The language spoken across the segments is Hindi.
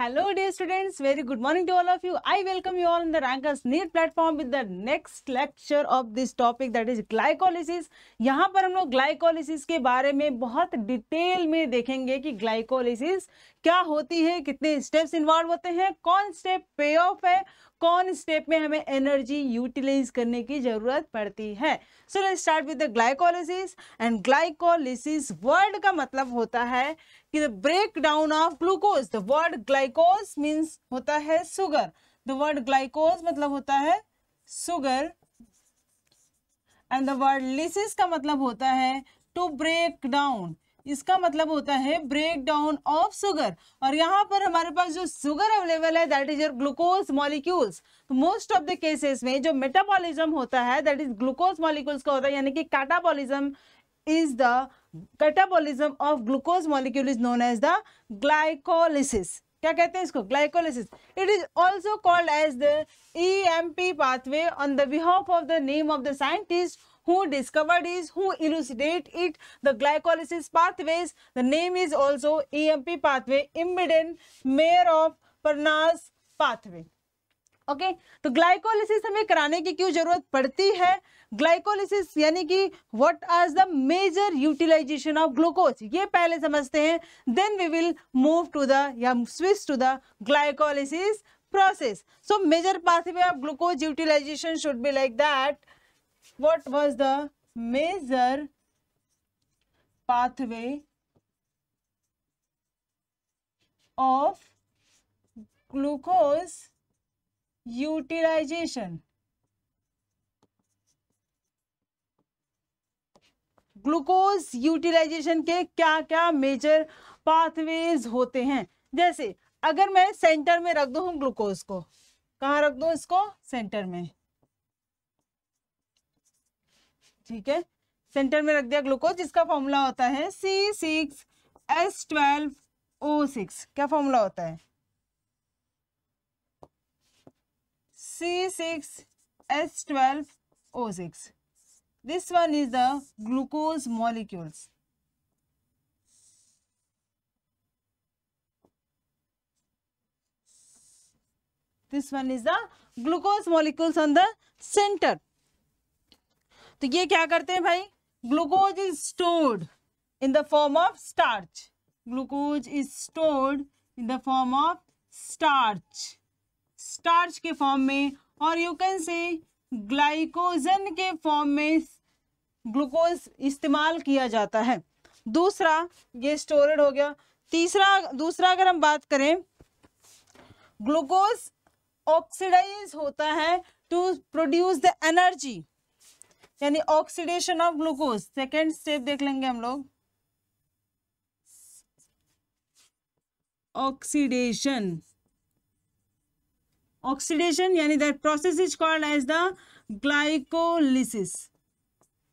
Hello dear students, very good morning to all of you. I welcome you all on the Rankers NEET platform with the next lecture of this topic that is glycolysis. यहाँ पर हम लोग glycolysis के बारे में बहुत डिटेल में देखेंगे कि glycolysis क्या होती है कितने स्टेप्स इन्वॉल्व होते हैं कौन स्टेप पे ऑफ है कौन स्टेप में हमें एनर्जी यूटिलाइज करने की जरूरत पड़ती है so let's start with the glycolysis and glycolysis word का मतलब होता है कि the break down of glucose the word glycose means होता है सुगर द वर्ड ग्लाइकोज मतलब होता है sugar and the word lysis का मतलब होता है टू ब्रेक डाउन इसका मतलब होता है ब्रेक डाउन ऑफ सुगर और यहाँ पर हमारे पास जो सुगर अवेलेबल है that is your glucose molecules तो मोस्ट ऑफ द केसेस में जो मेटाबॉलिज्म होता है दैट इज ग्लूकोज मॉलिक्यूल्स का होता है यानी कि catabolism is the catabolism of glucose molecule is known as the glycolysis क्या कहते हैं इसको glycolysis it is also called as the E M P pathway on the behalf of the name of the scientist who discovered is who elucidate it the glycolysis pathways the name is also emp pathway imiden mayor of parnas pathway okay okay? तो ग्लाइकोलिसिस हमें कराने की क्यों जरूरत पड़ती है ग्लाइकोलिसिस यानी कि what are the major utilization of glucose ये पहले समझते हैं then we will move to the या switch to the glycolysis process so major pathway of glucose utilization should be like that what was the major pathway of glucose utilization glucose utilization के क्या क्या मेजर पाथवेज होते हैं जैसे अगर मैं सेंटर में रख दू ग्लूकोज को कहा रख दू इसको सेंटर में ठीक है सेंटर में रख दिया ग्लूकोज जिसका फॉर्मूला होता है C six S twelve O six क्या फॉर्मूला होता है C six S twelve O six this one is the glucose molecules this one is the glucose molecules on the center तो ये क्या करते हैं भाई glucose is stored in the form of starch glucose is stored in the form of starch starch के फॉर्म में और यू कैन से ग्लाइकोजन के फॉर्म में ग्लूकोज इस्तेमाल किया जाता है दूसरा ये स्टोरेड हो गया तीसरा दूसरा अगर हम बात करें ग्लूकोज ऑक्सीडाइज होता है टू प्रोड्यूस द एनर्जी यानी oxidation of glucose second step देख लेंगे हम लोग ऑक्सीडेशन ऑक्सीडेशन यानी that process is called as the glycolysis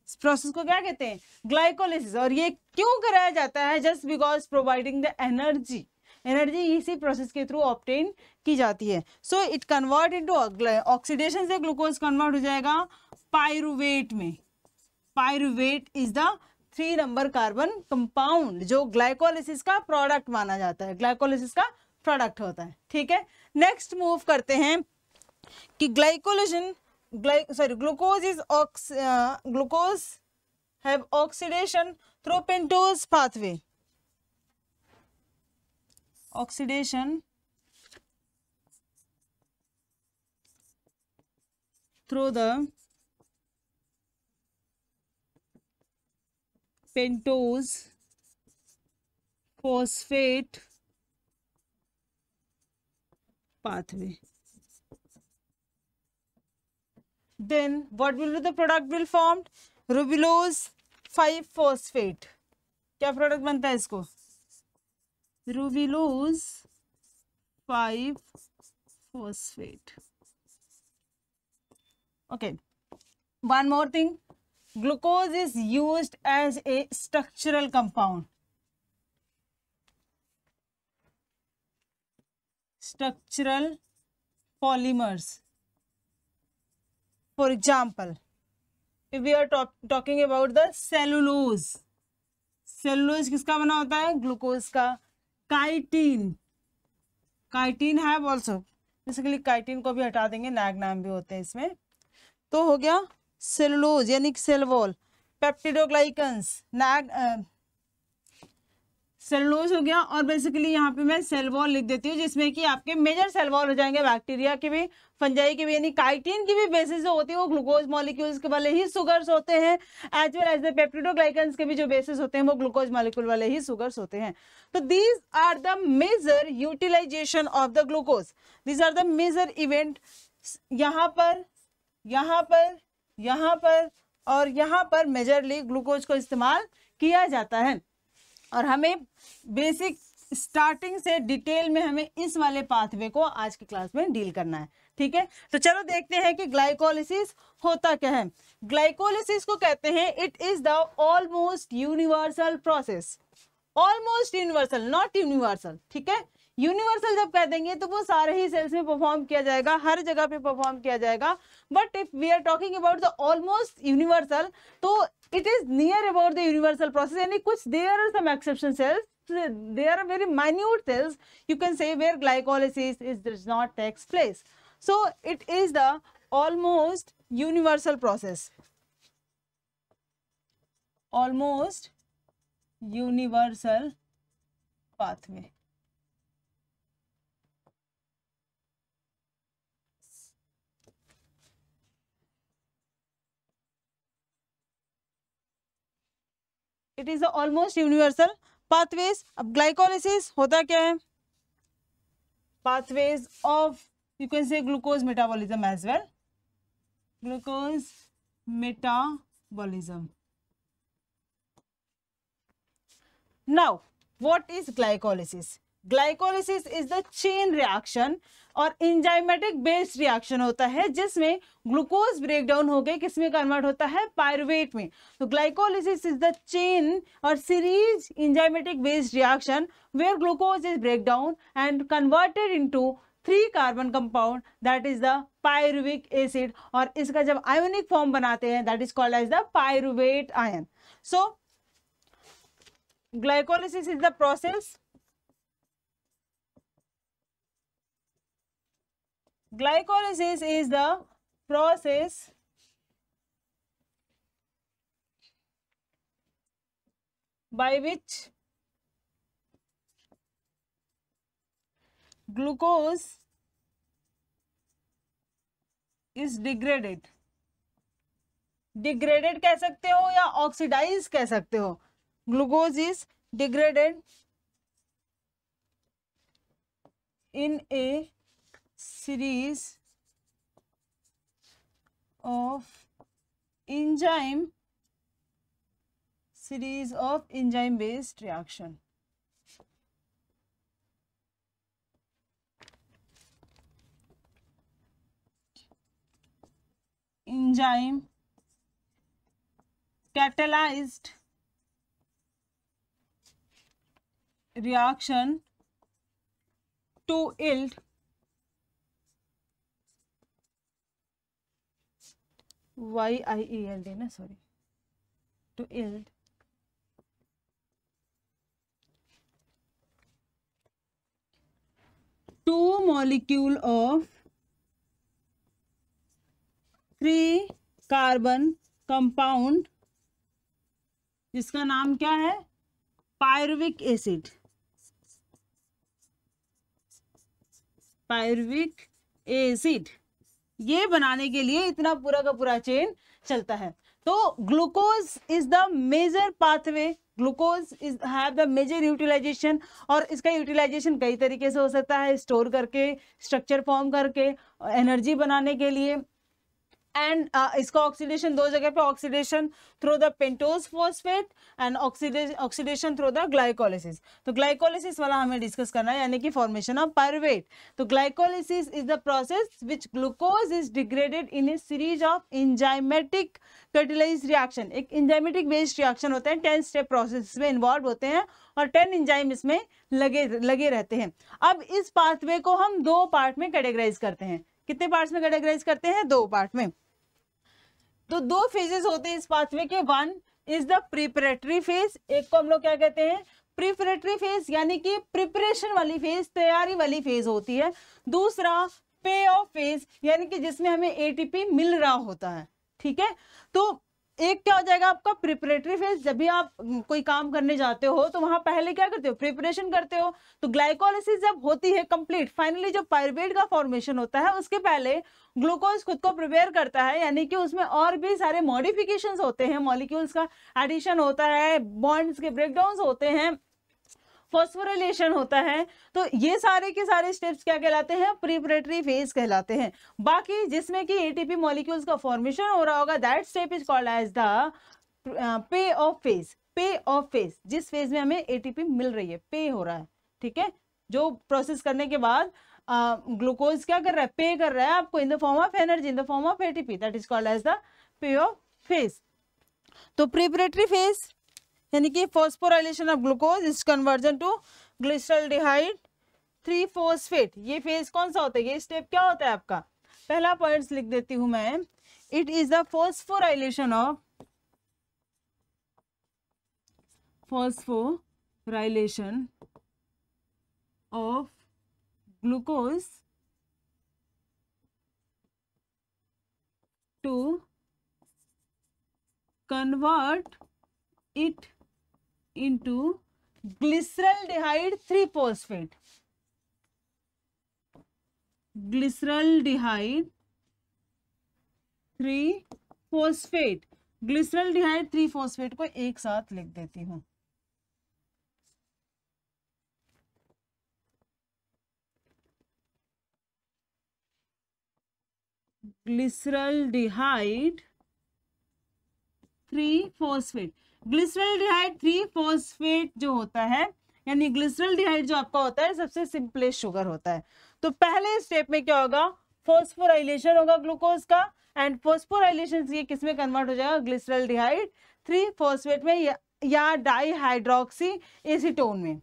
इस प्रोसेस को क्या कहते हैं ग्लाइकोलिसिस और ये क्यों कराया जाता है just because providing the energy energy इसी प्रोसेस के थ्रू ऑप्टेन की जाती है so it convert into oxidation से ग्लूकोज कन्वर्ट हो जाएगा पायरुवेट में pyruvate is the three number carbon compound जो ग्लाइकोलिसिस का प्रोडक्ट माना जाता है ग्लाइकोलिसिस का प्रोडक्ट होता है ठीक है नेक्स्ट मूव करते हैं कि glycogen sorry glucose is ox glucose have oxidation through pentose pathway oxidation through the pentose phosphate pathway then what will be the product will formed ribulose five phosphate क्या प्रोडक्ट बनता है इसको ribulose five phosphate okay one more thing glucose is use as a structural compound structural polymers for example if you are talking about the cellulose cellulose किसका बना होता है ग्लूकोज का काइटीन काइटीन है ऑल्सो बेसिकली काइटीन को भी हटा देंगे नैग नाम भी होते हैं इसमें तो हो गया सेलुलोज यानी cell wall peptidoglycans NAG cellulose हो गया और बेसिकली यहाँ पे मैं सेल वॉल लिख देती हूँ जिसमें कि आपके मेजर सेल वॉल हो जाएंगे बैक्टीरिया के भी फंजाई के भी यानी काइटिन की भी बेसिस जो होती है वो ग्लूकोज मॉलिक्यूल्स के वाले ही सुगर्स होते हैं as well as the peptidoglycans के भी जो बेसिस होते हैं वो ग्लूकोज मॉलिक्यूल वाले ही सुगर्स होते हैं तो these are the major utilization of the glucose these are the major event यहाँ पर यहाँ पर यहाँ पर और यहाँ पर मेजरली ग्लूकोज को इस्तेमाल किया जाता है और हमें बेसिक स्टार्टिंग से डिटेल में हमें इस वाले पाथवे को आज की क्लास में डील करना है ठीक है तो चलो देखते हैं कि ग्लाइकोलिसिस होता क्या है ग्लाइकोलिसिस को कहते हैं it is the almost universal process almost universal not universal ठीक है यूनिवर्सल जब कह देंगे तो वो सारे ही सेल्स में परफॉर्म किया जाएगा हर जगह पे परफॉर्म किया जाएगा but if we are talking about the almost universal तो it is near about the universal process यानी कुछ there are some exception cells they are very minute cells you can say where glycolysis is this not takes place so it is the almost universal process almost universal में it is almost universal pathways अब ग्लाइकोलिस होता क्या है pathways of you can say glucose metabolism as well glucose metabolism now what is glycolysis glycolysis is the chain reaction और इंजाइमेटिक बेस्ड रिएक्शन होता है जिसमें ग्लूकोज ब्रेक डाउन होकर किसमें कन्वर्ट होता है पायरवेट में तो ग्लाइकोलिसिस इज द चेन और series enzymatic based reaction where glucose is break down and converted into three carbon compound that is the pyruvic acid और इसका जब आयोनिक फॉर्म बनाते हैं that is called as the pyruvate ion so glycolysis is the process glycolysis is the process by which glucose is degraded degraded कह सकते हो या ऑक्सीडाइज कह सकते हो glucose is degraded in A series of enzyme series of enzyme based reaction. Enzyme catalyzed reaction to yield Y I E L D ना sorry to yield two molecule of three carbon compound जिसका नाम क्या है पायरविक एसिड पायरविक एसिड ये बनाने के लिए इतना पूरा का पूरा चेन चलता है तो glucose is the major pathway glucose is have the major utilization और इसका यूटिलाइजेशन कई तरीके से हो सकता है स्टोर करके स्ट्रक्चर फॉर्म करके एनर्जी बनाने के लिए एंड uh, इसका ऑक्सीडेशन दो जगह पे oxidation through the pentose phosphate and oxidation through the glycolysis तो ग्लाइकोलिसिस वाला हमें डिस्कस करना है यानी कि फॉर्मेशन ऑफ पायरवेट तो glycolysis is the process which glucose is degraded in a series of enzymatic fertilize reaction एक इंजाइमेटिक बेस्ड रिएक्शन होते हैं टेन स्टेप प्रोसेस में इन्वॉल्व होते हैं और टेन इंजाइम इसमें लगे लगे रहते हैं अब इस पाथवे को हम दो पार्ट में कैटेगराइज करते हैं कितने पार्ट्स में कैटेगराइज करते हैं दो पार्ट में तो दो फेजेस होते हैं इस पाथवे के one is the preparatory phase एक को हम लोग क्या कहते हैं प्रिपरेटरी फेज यानी कि प्रिपरेशन वाली फेज तैयारी वाली फेज होती है दूसरा पे ऑफ फेज यानी कि जिसमें हमें एटीपी मिल रहा होता है ठीक है तो एक क्या हो जाएगा आपका प्रिपरेटरी फेज जब भी आप हम्म, कोई काम करने जाते हो तो वहां पहले क्या करते हो प्रिपरेशन करते हो तो ग्लाइकोलिसिस जब होती है कंप्लीट फाइनली जो पायरबेट का फॉर्मेशन होता है उसके पहले ग्लूकोज खुद को प्रिपेयर करता है यानी कि उसमें और भी सारे मॉडिफिकेशंस होते हैं मॉलिक्यूल्स का एडिशन होता है बॉन्ड्स के ब्रेकडाउन होते हैं फॉस्फोरिलेशन होता है तो ये सारे के सारे स्टेप्स क्या कहलाते हैं प्रीपरेटरी फेज कहलाते हैं बाकी जिसमें कि एटीपी मॉलिक्यूल्स का फॉर्मेशन हो रहा होगा that step is called as the pay of phase पे ऑफ फेज जिस फेज में हमें एटीपी मिल रही है पे हो रहा है ठीक है जो प्रोसेस करने के बाद ग्लूकोज uh, क्या कर रहा है पे कर रहा है आपको in the form of energy in the form of ATP that is called as the pay of phase तो प्रीपरेटरी फेज यानी कि phosphorylation of glucose is conversion to glyceraldehyde three phosphate ये फेज कौन सा होता है ये स्टेप क्या होता है आपका पहला पॉइंट लिख देती हूं मैं it is the phosphorylation of phosphorylation of glucose to convert it into glyceraldehyde three phosphate glyceraldehyde three phosphate glyceraldehyde three phosphate को एक साथ लिख देती हूं glyceraldehyde three phosphate glyceraldehyde three phosphate जो होता है यानी ग्लिसरलडिहाइड जो आपका होता है सबसे सिंपलेस्ट शुगर होता है तो पहले स्टेप में क्या होगा फोस्फोराइलेशन होगा ग्लूकोज का एंड फोस्फोराइलेशन ये किसमें कन्वर्ट हो जाएगा ग्लिसरलडिहाइड थ्री फोस्फेट में या, डाईहाइड्रोक्सी एसीटोन में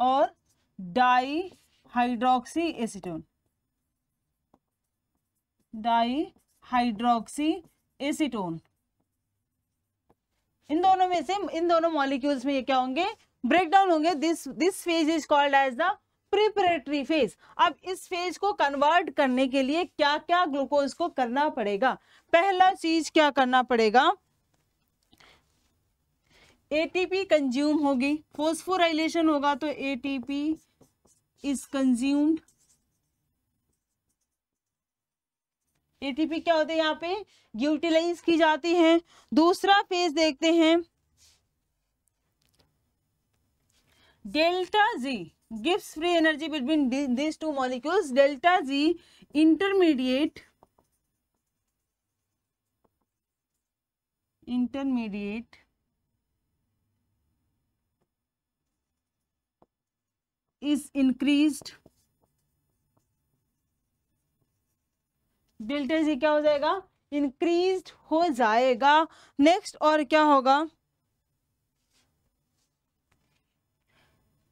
और di hydroxy acetone di hydroxy acetone इन दोनों में से इन दोनों मॉलिक्यूल्स में ये क्या होंगे ब्रेक डाउन होंगे this this phase is called as the preparatory phase अब इस फेज को कन्वर्ट करने के लिए क्या क्या ग्लूकोज को करना पड़ेगा पहला चीज क्या करना पड़ेगा एटीपी कंज्यूम होगी फोस्फोराइलेशन होगा तो एटीपी इज कंज्यूम्ड एटीपी क्या होते हैं यहाँ पे यूटिलाइज की जाती है दूसरा फेज देखते हैं delta G gives free energy between this two molecules delta G intermediate intermediate is increased built in see क्या हो जाएगा इंक्रीज हो जाएगा नेक्स्ट और क्या होगा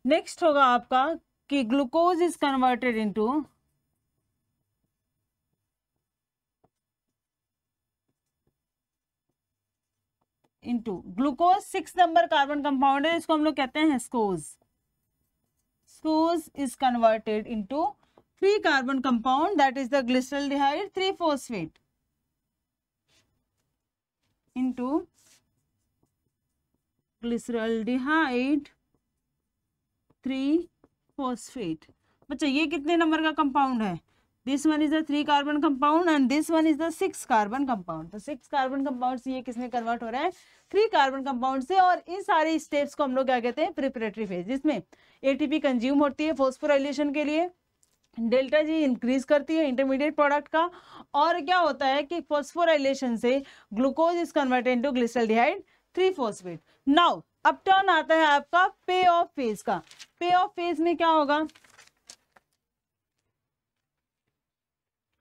नेक्स्ट होगा आपका कि glucose is converted into into glucose six number carbon compound है इसको हम लोग कहते हैं स्कोज स्कोज is converted into three carbon compound that is the glycerol dehyde 3 phosphate into glycerol dehyde 3 phosphate बच्चा ये कितने नंबर का कंपाउंड है this one is the three carbon compound and this one is the six carbon compound तो सिक्स कार्बन कंपाउंड से ये किसने कन्वर्ट हो रहा है थ्री कार्बन कंपाउंड से और इन सारे स्टेप्स को हम लोग क्या कहते हैं प्रिपरेटरी फेज जिसमें एटीपी कंज्यूम होती है फोस्फोराइलेशन के लिए डेल्टा जी इंक्रीज करती है इंटरमीडिएट प्रोडक्ट का और क्या होता है कि फोस्फोराइलेशन से glucose is converted to glyceraldehyde three phosphate now अब टर्न आता है आपका पे ऑफ फेज का पे ऑफ फेज में क्या होगा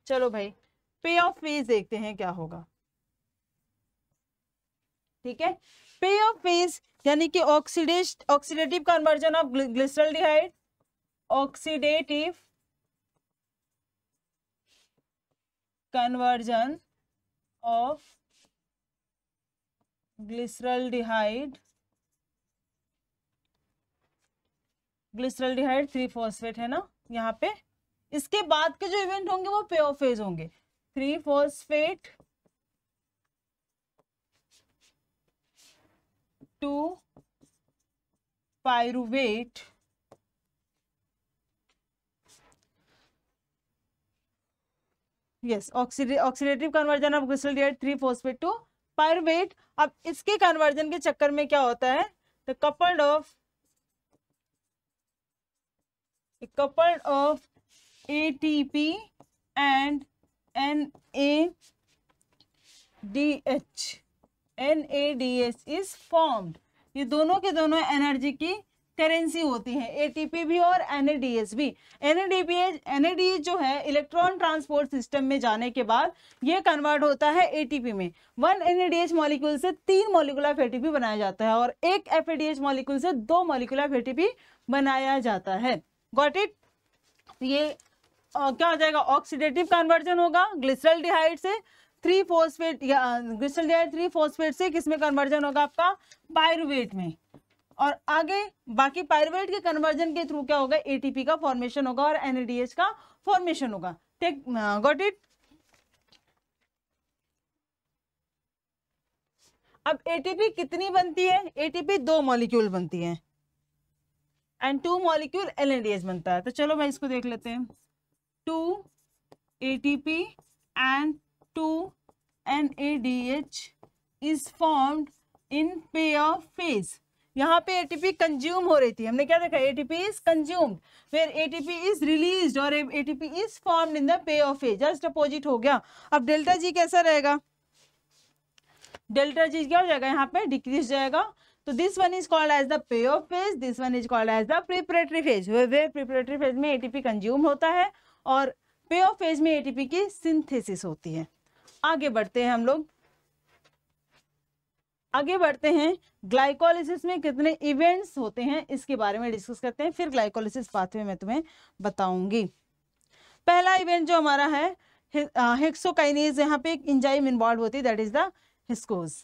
चलो भाई पे ऑफ फेज देखते हैं क्या होगा ठीक है पे ऑफ फेज यानी कि oxidate oxidative conversion of glyceraldehyde oxidative conversion of glyceraldehyde डिहाइड थ्री फॉस्फेट है ना यहाँ पे इसके बाद के जो इवेंट होंगे वो पेओफेज होंगे three phosphate to pyruvate yes oxidative conversion of crystal three phosphate to pyruvate अब इसके कन्वर्जन के चक्कर में क्या होता है the coupled of coupled of A A T P and N D H N A D H is formed. ये दोनों के दोनों एनर्जी की करेंसी होती है एटीपी भी और एनएडीएस भी एनएडीपीएच एनएडीएच जो है इलेक्ट्रॉन ट्रांसपोर्ट सिस्टम में जाने के बाद ये कन्वर्ट होता है एटीपी में वन एनएडीएच मॉलिक्यूल से तीन मॉलिक्यूल ऑफ एटीपी बनाया जाता है और एक एफएडीएच मॉलिक्यूल से दो मॉलिक्यूल ऑफ एटीपी बनाया जाता है गॉट इट ये आ, क्या हो जाएगा ऑक्सीडेटिव कन्वर्जन होगा ग्लिसरल डिहाइड से थ्री फोर्सफेट या ग्लिसरल डिहाइड थ्री फोर्सफेट से किसमें कन्वर्जन होगा आपका पायरुवेट में और आगे बाकी पायरवेट के कन्वर्जन के थ्रू क्या होगा एटीपी का फॉर्मेशन होगा और एनएडीएच का फॉर्मेशन होगा टेक गॉट इट अब एटीपी कितनी बनती है एटीपी दो मॉलिक्यूल बनती है एंड टू मॉलिक्यूल एलएनडीएच बनता है तो चलो भाई इसको देख लेते हैं two ATP and two NADH is formed in pay off phase यहाँ पे एटीपी कंज्यूम हो रही थी हमने क्या देखा एटीपी इज कंज्यूम्ड फिर एटीपी इज रिलीज और ATP is formed in the pay off a just opposite हो गया अब डेल्टा जी कैसा रहेगा डेल्टा जी क्या हो जाएगा यहाँ पे डिक्रीज जाएगा तो this one is called as the pay of phase this one is called as the preparatory phase वे प्रिपरेटरी फेज में एटीपी कंज्यूम होता है और पे ऑफ फेज में एटीपी की सिंथेसिस होती है आगे बढ़ते हैं हम लोग आगे बढ़ते हैं ग्लाइकोलिसिस में कितने इवेंट्स होते हैं इसके बारे में डिस्कस करते हैं फिर ग्लाइकोलिसिस पाथवे में तुम्हें बताऊंगी पहला इवेंट जो हमारा है हेक्सोकाइनेज यहाँ पे एक इंजाइम इन्वॉल्व होती है that is the hexose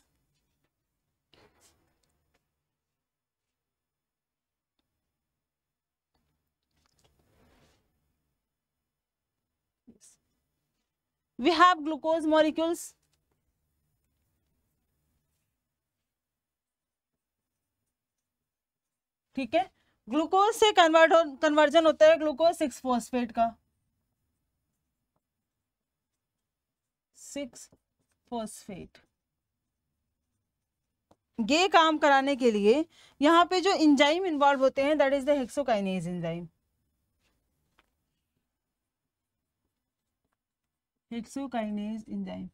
we have glucose molecules ठीक है ग्लूकोज से कन्वर्ट कन्वर्जन होता है ग्लूकोज सिक्स फोस्फेट का सिक्स फोस्फेट ये काम कराने के लिए यहाँ पे जो इंजाइम इन्वॉल्व होते हैं that is the enzyme hexokinase enzyme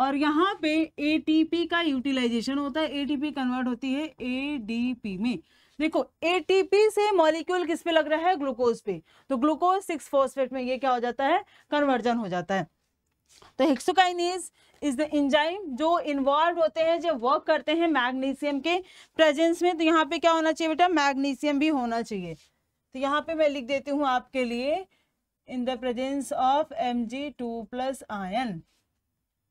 और यहाँ पे एटीपी का यूटिलाइजेशन होता है एटीपी कन्वर्ट होती है एडीपी में देखो एटीपी से मॉलिक्यूल किस पे लग रहा है ग्लूकोज पे तो ग्लूकोज सिक्स फॉस्फेट में ये क्या हो जाता है कन्वर्जन हो जाता है तो हेक्सोकाइनेज इज द इंजाइम जो इन्वॉल्व होते हैं जो वर्क करते हैं मैग्नीशियम के प्रेजेंस में तो यहाँ पे क्या होना चाहिए बेटा मैग्नीशियम भी होना चाहिए तो यहाँ पे मैं लिख देती हूँ आपके लिए in the presence of M G two plus ion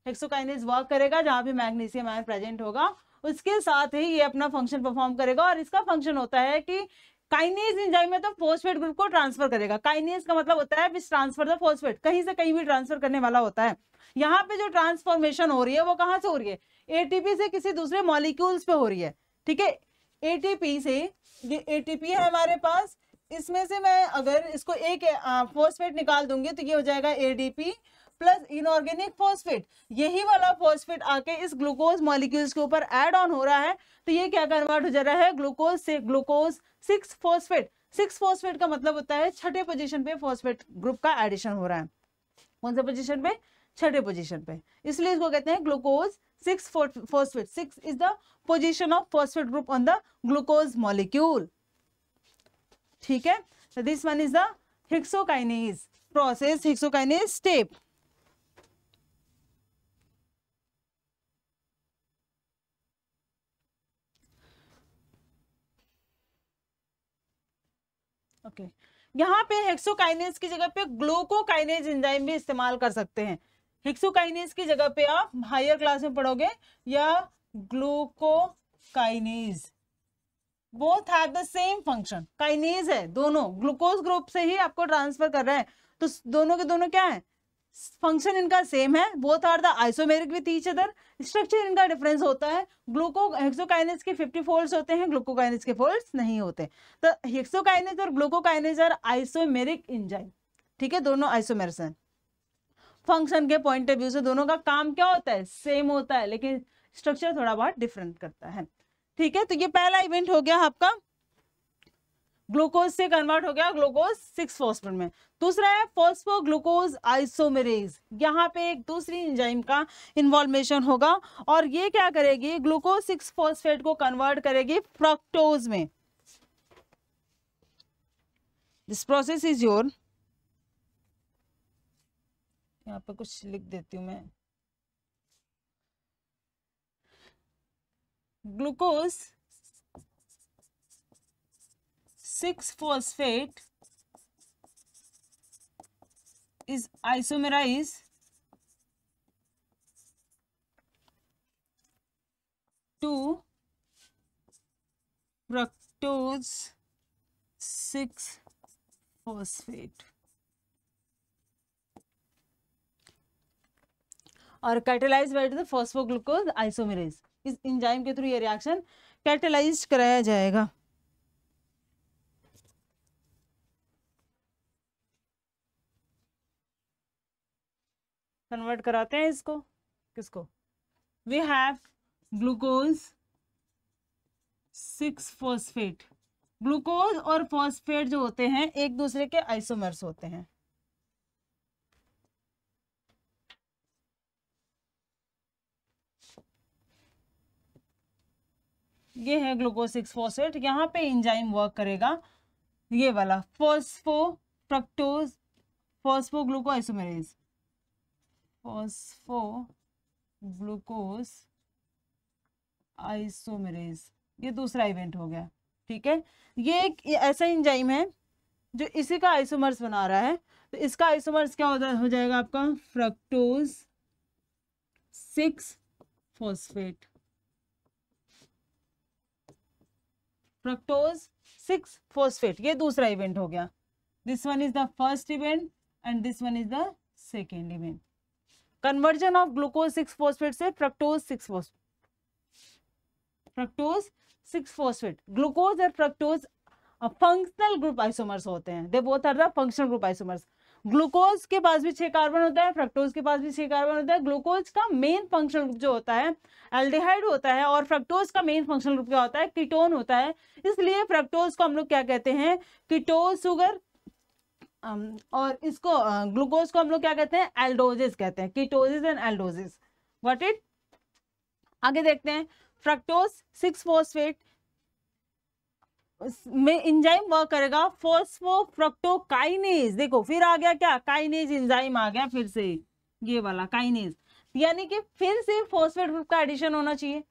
hexokinase work करेगा जहाँ पे मैग्नीशियम आयन प्रेजेंट होगा उसके साथ ही ये अपना फंक्शन परफॉर्म करेगा और इसका फंक्शन होता है कि काइनेज इंजाइम में तो फोस्फेट ग्रुप को ट्रांसफर करेगा काइनेज का मतलब होता है ट्रांसफर द फोस्फेट कहीं से कहीं भी ट्रांसफर करने वाला होता है यहाँ पे जो ट्रांसफॉर्मेशन हो रही है वो कहाँ से हो रही है एटीपी से किसी दूसरे मॉलिक्यूल्स पे हो रही है ठीक है एटीपी से ये एटीपी है हमारे पास इसमें से मैं अगर इसको एक फोस्फेट निकाल दूंगी तो ये हो जाएगा एडीपी प्लस इनऑर्गेनिक फॉस्फेट यही वाला फॉस्फेट आके इस ग्लूकोज मॉलिक्यूल्स के ऊपर एड ऑन हो रहा है तो ये क्या कन्वर्ट हो जा रहा है ग्लूकोज से glucose six phosphate six phosphate का मतलब होता है छठे पोजिशन पे फॉस्फेट ग्रुप का एडिशन हो रहा है कौन से पोजिशन पे छठे पोजिशन पे इसलिए इसको कहते हैं glucose six phosphate six is the position of phosphate group on the glucose molecule ठीक है this one is the hexokinase process hexokinase step यहाँ पे हेक्सोकाइनेस की जगह पे ग्लोकोकाइनेज एंजाइम भी इस्तेमाल कर सकते हैं हेक्सोकाइनेस की जगह पे आप हायर क्लास में पढ़ोगे या glucokinase both have the same function kinase है दोनों ग्लूकोज ग्रुप से ही आपको ट्रांसफर कर रहे हैं तो दोनों के दोनों क्या है फंक्शन इनका सेम है both are the isomeric with each other structure इनका डिफरेंस होता है ग्लूको हेक्सोकाइनेस के 50 फोल्ड्स होते हैं ग्लूकोकाइनेस के फोल्ड्स नहीं होते तो हेक्सोकाइनेस और ग्लूकोकाइनेस आर आइसोमेरिक इंजाइम ठीक है दोनों आइसोमेरस हैं फंक्शन के पॉइंट ऑफ व्यू से दोनों का काम क्या होता है सेम होता है लेकिन स्ट्रक्चर थोड़ा बहुत डिफरेंट करता है ठीक है तो ये पहला इवेंट हो गया आपका हाँ ग्लूकोज से कन्वर्ट हो गया ग्लूकोज सिक्स फॉस्फेट में दूसरा है फॉस्फो ग्लूकोज आइसोमेरेज यहाँ पे एक दूसरी इंजाइम का इन्वॉल्वेशन होगा और ये क्या करेगी ग्लूकोज सिक्स फॉस्फेट को कन्वर्ट करेगी फ्रक्टोज में दिस प्रोसेस इज योर यहाँ पे कुछ लिख देती हूँ मैं glucose six phosphate is isomerize to fructose six phosphate और catalyze by the phosphoglucose isomerase इस इंजाइम के थ्रू ये रिएक्शन कैटेलाइज कराया जाएगा कन्वर्ट कराते हैं इसको किसको we have glucose six phosphate glucose और फॉस्फेट जो होते हैं एक दूसरे के आइसोमर्स होते हैं ये है ग्लूकोज सिक्स फॉस्फेट यहां पे इंजाइम वर्क करेगा ये वाला phospho fructose phospho isomerase phosphoglucose isomerase ये दूसरा इवेंट हो गया ठीक है ये एक ऐसा इंजाइम है जो इसी का आइसोमर्स बना रहा है तो इसका आइसोमर्स क्या हो जाएगा आपका fructose six phosphate fructose six phosphate ये दूसरा इवेंट हो गया this one is the first event and this one is the second event conversion of glucose six phosphate से fructose six fructose six phosphate glucose और फ्रक्टोज फंक्शनल ग्रुप आइसोमर्स होते हैं they both are the functional group isomers glucose के पास भी छह कार्बन होता है फ्रक्टोज के पास भी छह कार्बन होता है ग्लूकोज का मेन फंक्शनल ग्रुप जो होता है एल्डिहाइड होता है और फ्रक्टोज का मेन फंक्शनल ग्रुप क्या होता है कीटोन होता है इसलिए फ्रक्टोज को हम लोग क्या कहते हैं कीटोज सुगर और इसको ग्लूकोज को हम लोग क्या कहते हैं एल्डोजिस कहते हैं ketoses and aldoses what it आगे देखते हैं फ्रक्टोज सिक्स फोस्फेट में इंजाइम वर्क करेगा फ्रक्टो काइनेज देखो फिर आ गया क्या काइनेज इंजाइम आ गया फिर से ये वाला काइनेज यानी कि फिर से फोस्फेट ग्रुप का एडिशन होना चाहिए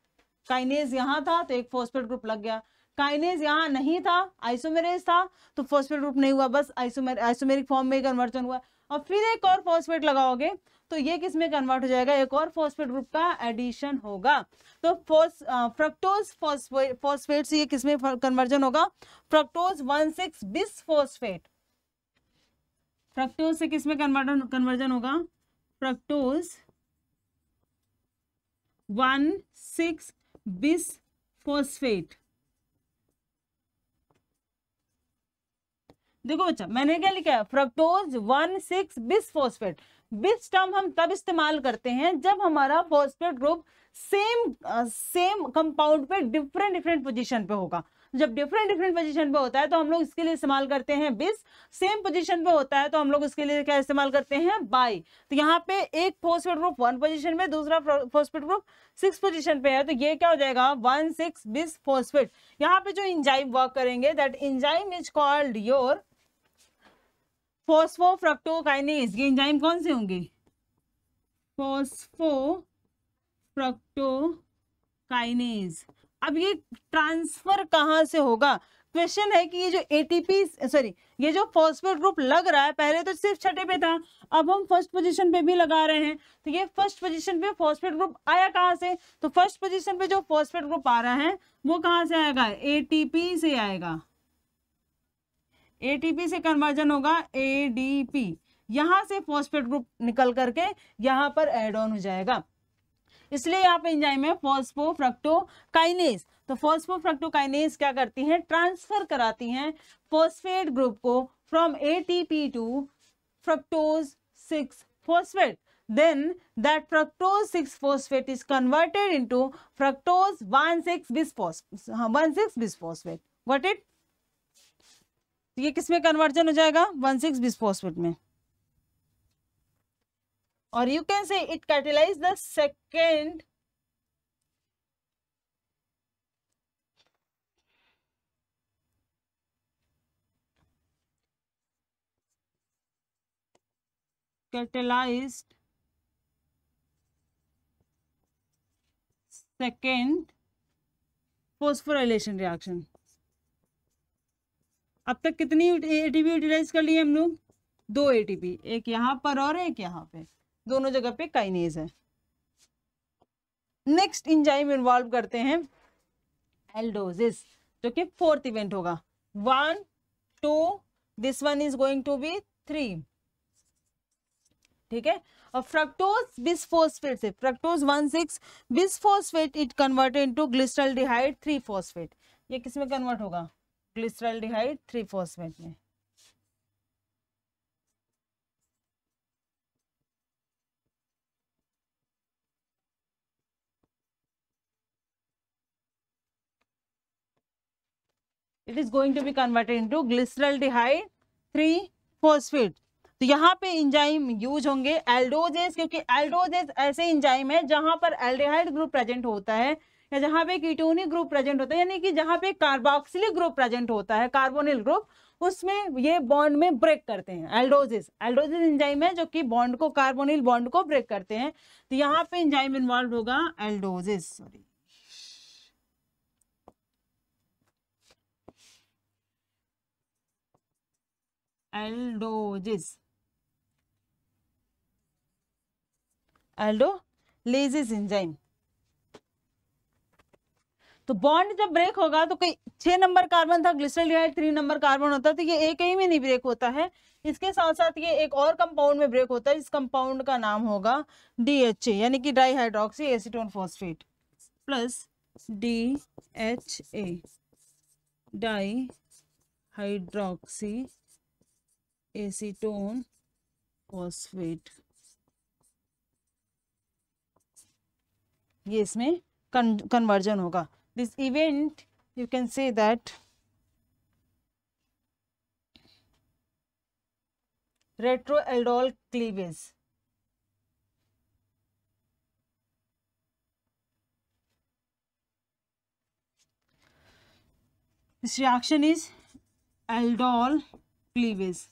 काइनेज यहाँ था तो एक फोस्फेट ग्रुप लग गया काइनेज यहाँ नहीं था आइसोमेरेज था तो फॉस्फेट ग्रुप नहीं हुआ बस आइसोमेर आइसोमेरिक फॉर्म में कन्वर्जन हुआ और फिर एक और फॉस्फेट लगाओगे तो ये किस में कन्वर्ट हो जाएगा एक और फॉस्फेट ग्रुप का एडिशन होगा तो फोस फ्रक्टोज फॉस्फेट से ये किस में कन्वर्जन होगा fructose one six bis phosphate fructose से किस में कन्वर्जन कन्वर्जन होगा fructose one six bis phosphate देखो बच्चा मैंने क्या लिखा है फ्रक्टोज वन सिक्स बिस फोस्फेट बिस टर्म हम तब इस्तेमाल करते हैं जब हमारा phosphate group same same compound पे डिफरेंट डिफरेंट पोजीशन पे होगा जब डिफरेंट डिफरेंट पोजीशन पे होता है तो हम लोग इसके लिए इस्तेमाल करते हैं बिस सेम पोजीशन पे होता है तो हम लोग इसके लिए क्या इस्तेमाल करते हैं बाई तो यहाँ पे एक फोस्फेट ग्रुप वन पोजीशन में दूसरा फोस्फेट ग्रुप सिक्स पोजीशन पे है तो ये क्या हो जाएगा वन सिक्स बिस फोस्फेट यहाँ पे जो इंजाइम वर्क करेंगे that enzyme is called your phospho fructokinase ये एंजाइम कौन से होंगे फोस्फो फ्रक्टोकाइनेज अब ये ट्रांसफर कहाँ से होगा क्वेश्चन है कि ये जो एटीपी सॉरी ये जो फॉस्फेट ग्रुप लग रहा है पहले तो सिर्फ छठे पे था अब हम फर्स्ट पोजीशन पे भी लगा रहे हैं तो ये फर्स्ट पोजीशन पे फॉस्फेट ग्रुप आया कहाँ से तो फर्स्ट पोजीशन पे जो फॉस्फेट ग्रुप आ रहा है वो कहाँ से आएगा एटीपी से आएगा एटीपी से कन्वर्जन होगा एडीपी यहाँ से फॉस्फेट ग्रुप निकल करके यहाँ पर एड ऑन हो जाएगा इसलिए यहाँ पे इंजाइम है फॉस्फोफ्रक्टोकाइनेस तो फॉस्फोफ्रक्टोकाइनेस क्या करती है ट्रांसफर कराती है फॉस्फेट ग्रुप को from ATP to fructose six phosphate then that fructose 6 phosphate is converted into fructose बिस्फोस one six bisphosphate what it तो ये किसमें कन्वर्जन हो जाएगा वन सिक्स बिस्फोस्फेट में और you can say it catalyze the second catalyzed second phosphorylation reaction अब तक कितनी ए टी पी यूटिलाइज कर लिए हम लोग दो ए टी पी एक यहाँ पर और एक यहाँ पे दोनों जगह पे काइनेज है नेक्स्ट इंजाइम इन्वॉल्व करते हैं एल्डोजिस जो कि फोर्थ इवेंट होगा one two this one is going to be three ठीक है और फ्रक्टोज बिस्फोस्फेट से fructose one six bisphosphate it converted to glyceraldehyde three phosphate ये किसमें कन्वर्ट होगा ग्लिसरॉल्डिहाइड थ्री फॉस्फेट में it is going to be converted into glyceraldehyde three phosphate तो यहाँ पे इंजाइम यूज होंगे एल्डोजेस क्योंकि एल्डोजेस ऐसे इंजाइम है जहां पर एल्डिहाइड ग्रुप प्रेजेंट होता है या जहाँ पे कीटोनिक ग्रुप प्रेजेंट होता है यानी कि जहाँ पे कार्बोक्सिलिक ग्रुप प्रेजेंट होता है कार्बोनिल ग्रुप उसमें ये बॉन्ड में ब्रेक करते हैं एल्डोजिस एल्डोजिस इंजाइम है जो कि बॉन्ड को कार्बोनिल बॉन्ड को ब्रेक करते हैं तो यहाँ पे इंजाइम इन्वॉल्व होगा aldoses sorry aldoses aldolases enzyme तो बॉन्ड जब ब्रेक होगा तो कई छह नंबर कार्बन था ग्लिसरल थ्री नंबर कार्बन होता तो ये एक ही में नहीं ब्रेक होता है इसके साथ साथ ये एक और कंपाउंड में ब्रेक होता है इस कंपाउंड का नाम होगा डीएचए यानी कि di hydroxy acetone phosphate plus D H A di hydroxy acetone phosphate ये इसमें कन्वर्जन होगा this event you can say that retroaldol cleavage this reaction is aldol cleavage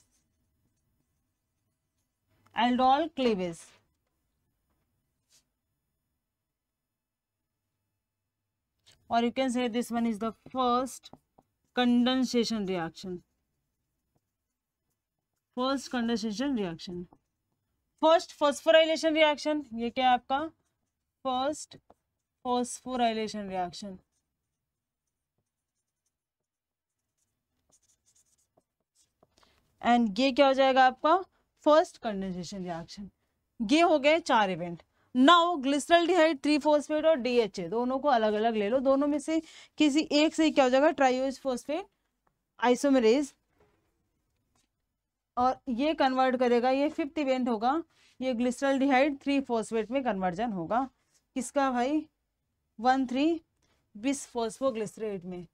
aldol cleavage or you can say this one is the first condensation reaction first condensation reaction first phosphorylation reaction ये क्या है आपका first phosphorylation reaction एंड ये क्या हो जाएगा आपका फर्स्ट कंडेंसेशन रिएक्शन ये हो गए चार event now glyceraldehyde three phosphate और डीएचए दोनों को अलग अलग ले लो दोनों में से किसी एक से क्या हो जाएगा ट्राइज फोस्फेट आइसोमरेज और ये कन्वर्ट करेगा ये फिफ्थ इवेंट होगा ये ग्लिसरल्डिहाइड थ्री फोस्फेट में कन्वर्जन होगा किसका भाई वन थ्री बिस फोस्फोग्लिसरेट में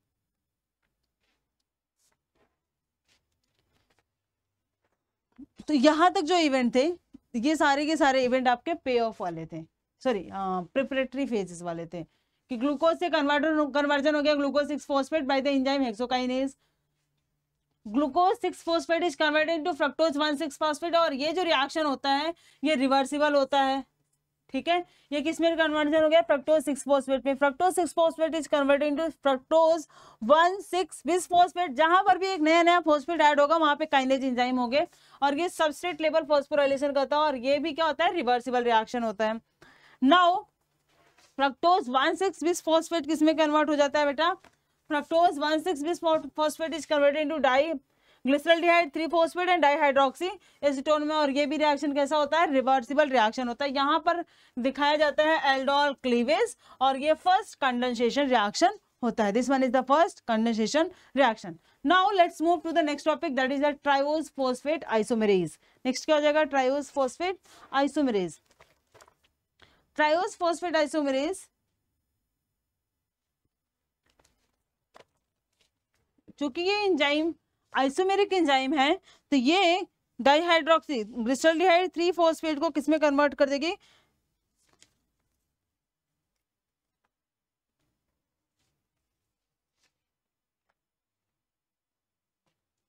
तो यहां तक जो इवेंट थे ये सारे के सारे इवेंट आपके पे ऑफ वाले थे सॉरी प्रिपरेटरी फेजेस वाले थे कि ग्लूकोज से कन्वर्टर कन्वर्जन हो गया glucose six phosphate by the enzyme hexokinase glucose six phosphate is converted to fructose one six phosphate और ये जो रिएक्शन होता है ये रिवर्सिबल होता है ठीक है ये किस में कन्वर्जन हो गया फ्रक्टोज सिक्स फॉस्फेट में fructose six phosphate is converted into fructose one six bis phosphate जहां पर भी एक नया नया फॉस्फेट ऐड होगा वहां पे काइनेज इंजाइम होंगे और ये सबस्ट्रेट लेवल फॉस्फोराइलेशन करता है और ये भी क्या होता है रिवर्सिबल रिएक्शन होता है now fructose one six bis phosphate किसमें कन्वर्ट हो जाता है बेटा fructose one six bis phosphate is converted into di glyceraldehyde three phosphate and dihydroxyacetone में और ये भी रिएक्शन कैसा होता है रिवर्सिबल रिएक्शन होता है यहाँ पर दिखाया जाता है एल्डोल क्लीवेज और ये फर्स्ट कंडेंसेशन रिएक्शन होता है this one is the first condensation reaction now let's move to the next topic that is the triose phosphate isomerase next क्या हो जाएगा triose phosphate isomerase triose phosphate isomerase चूंकि ये इंजाइम आइसोमेरिक एंजाइम है तो ये dihydroxy glyceraldehyde three phosphate को किसमें कन्वर्ट कर देगी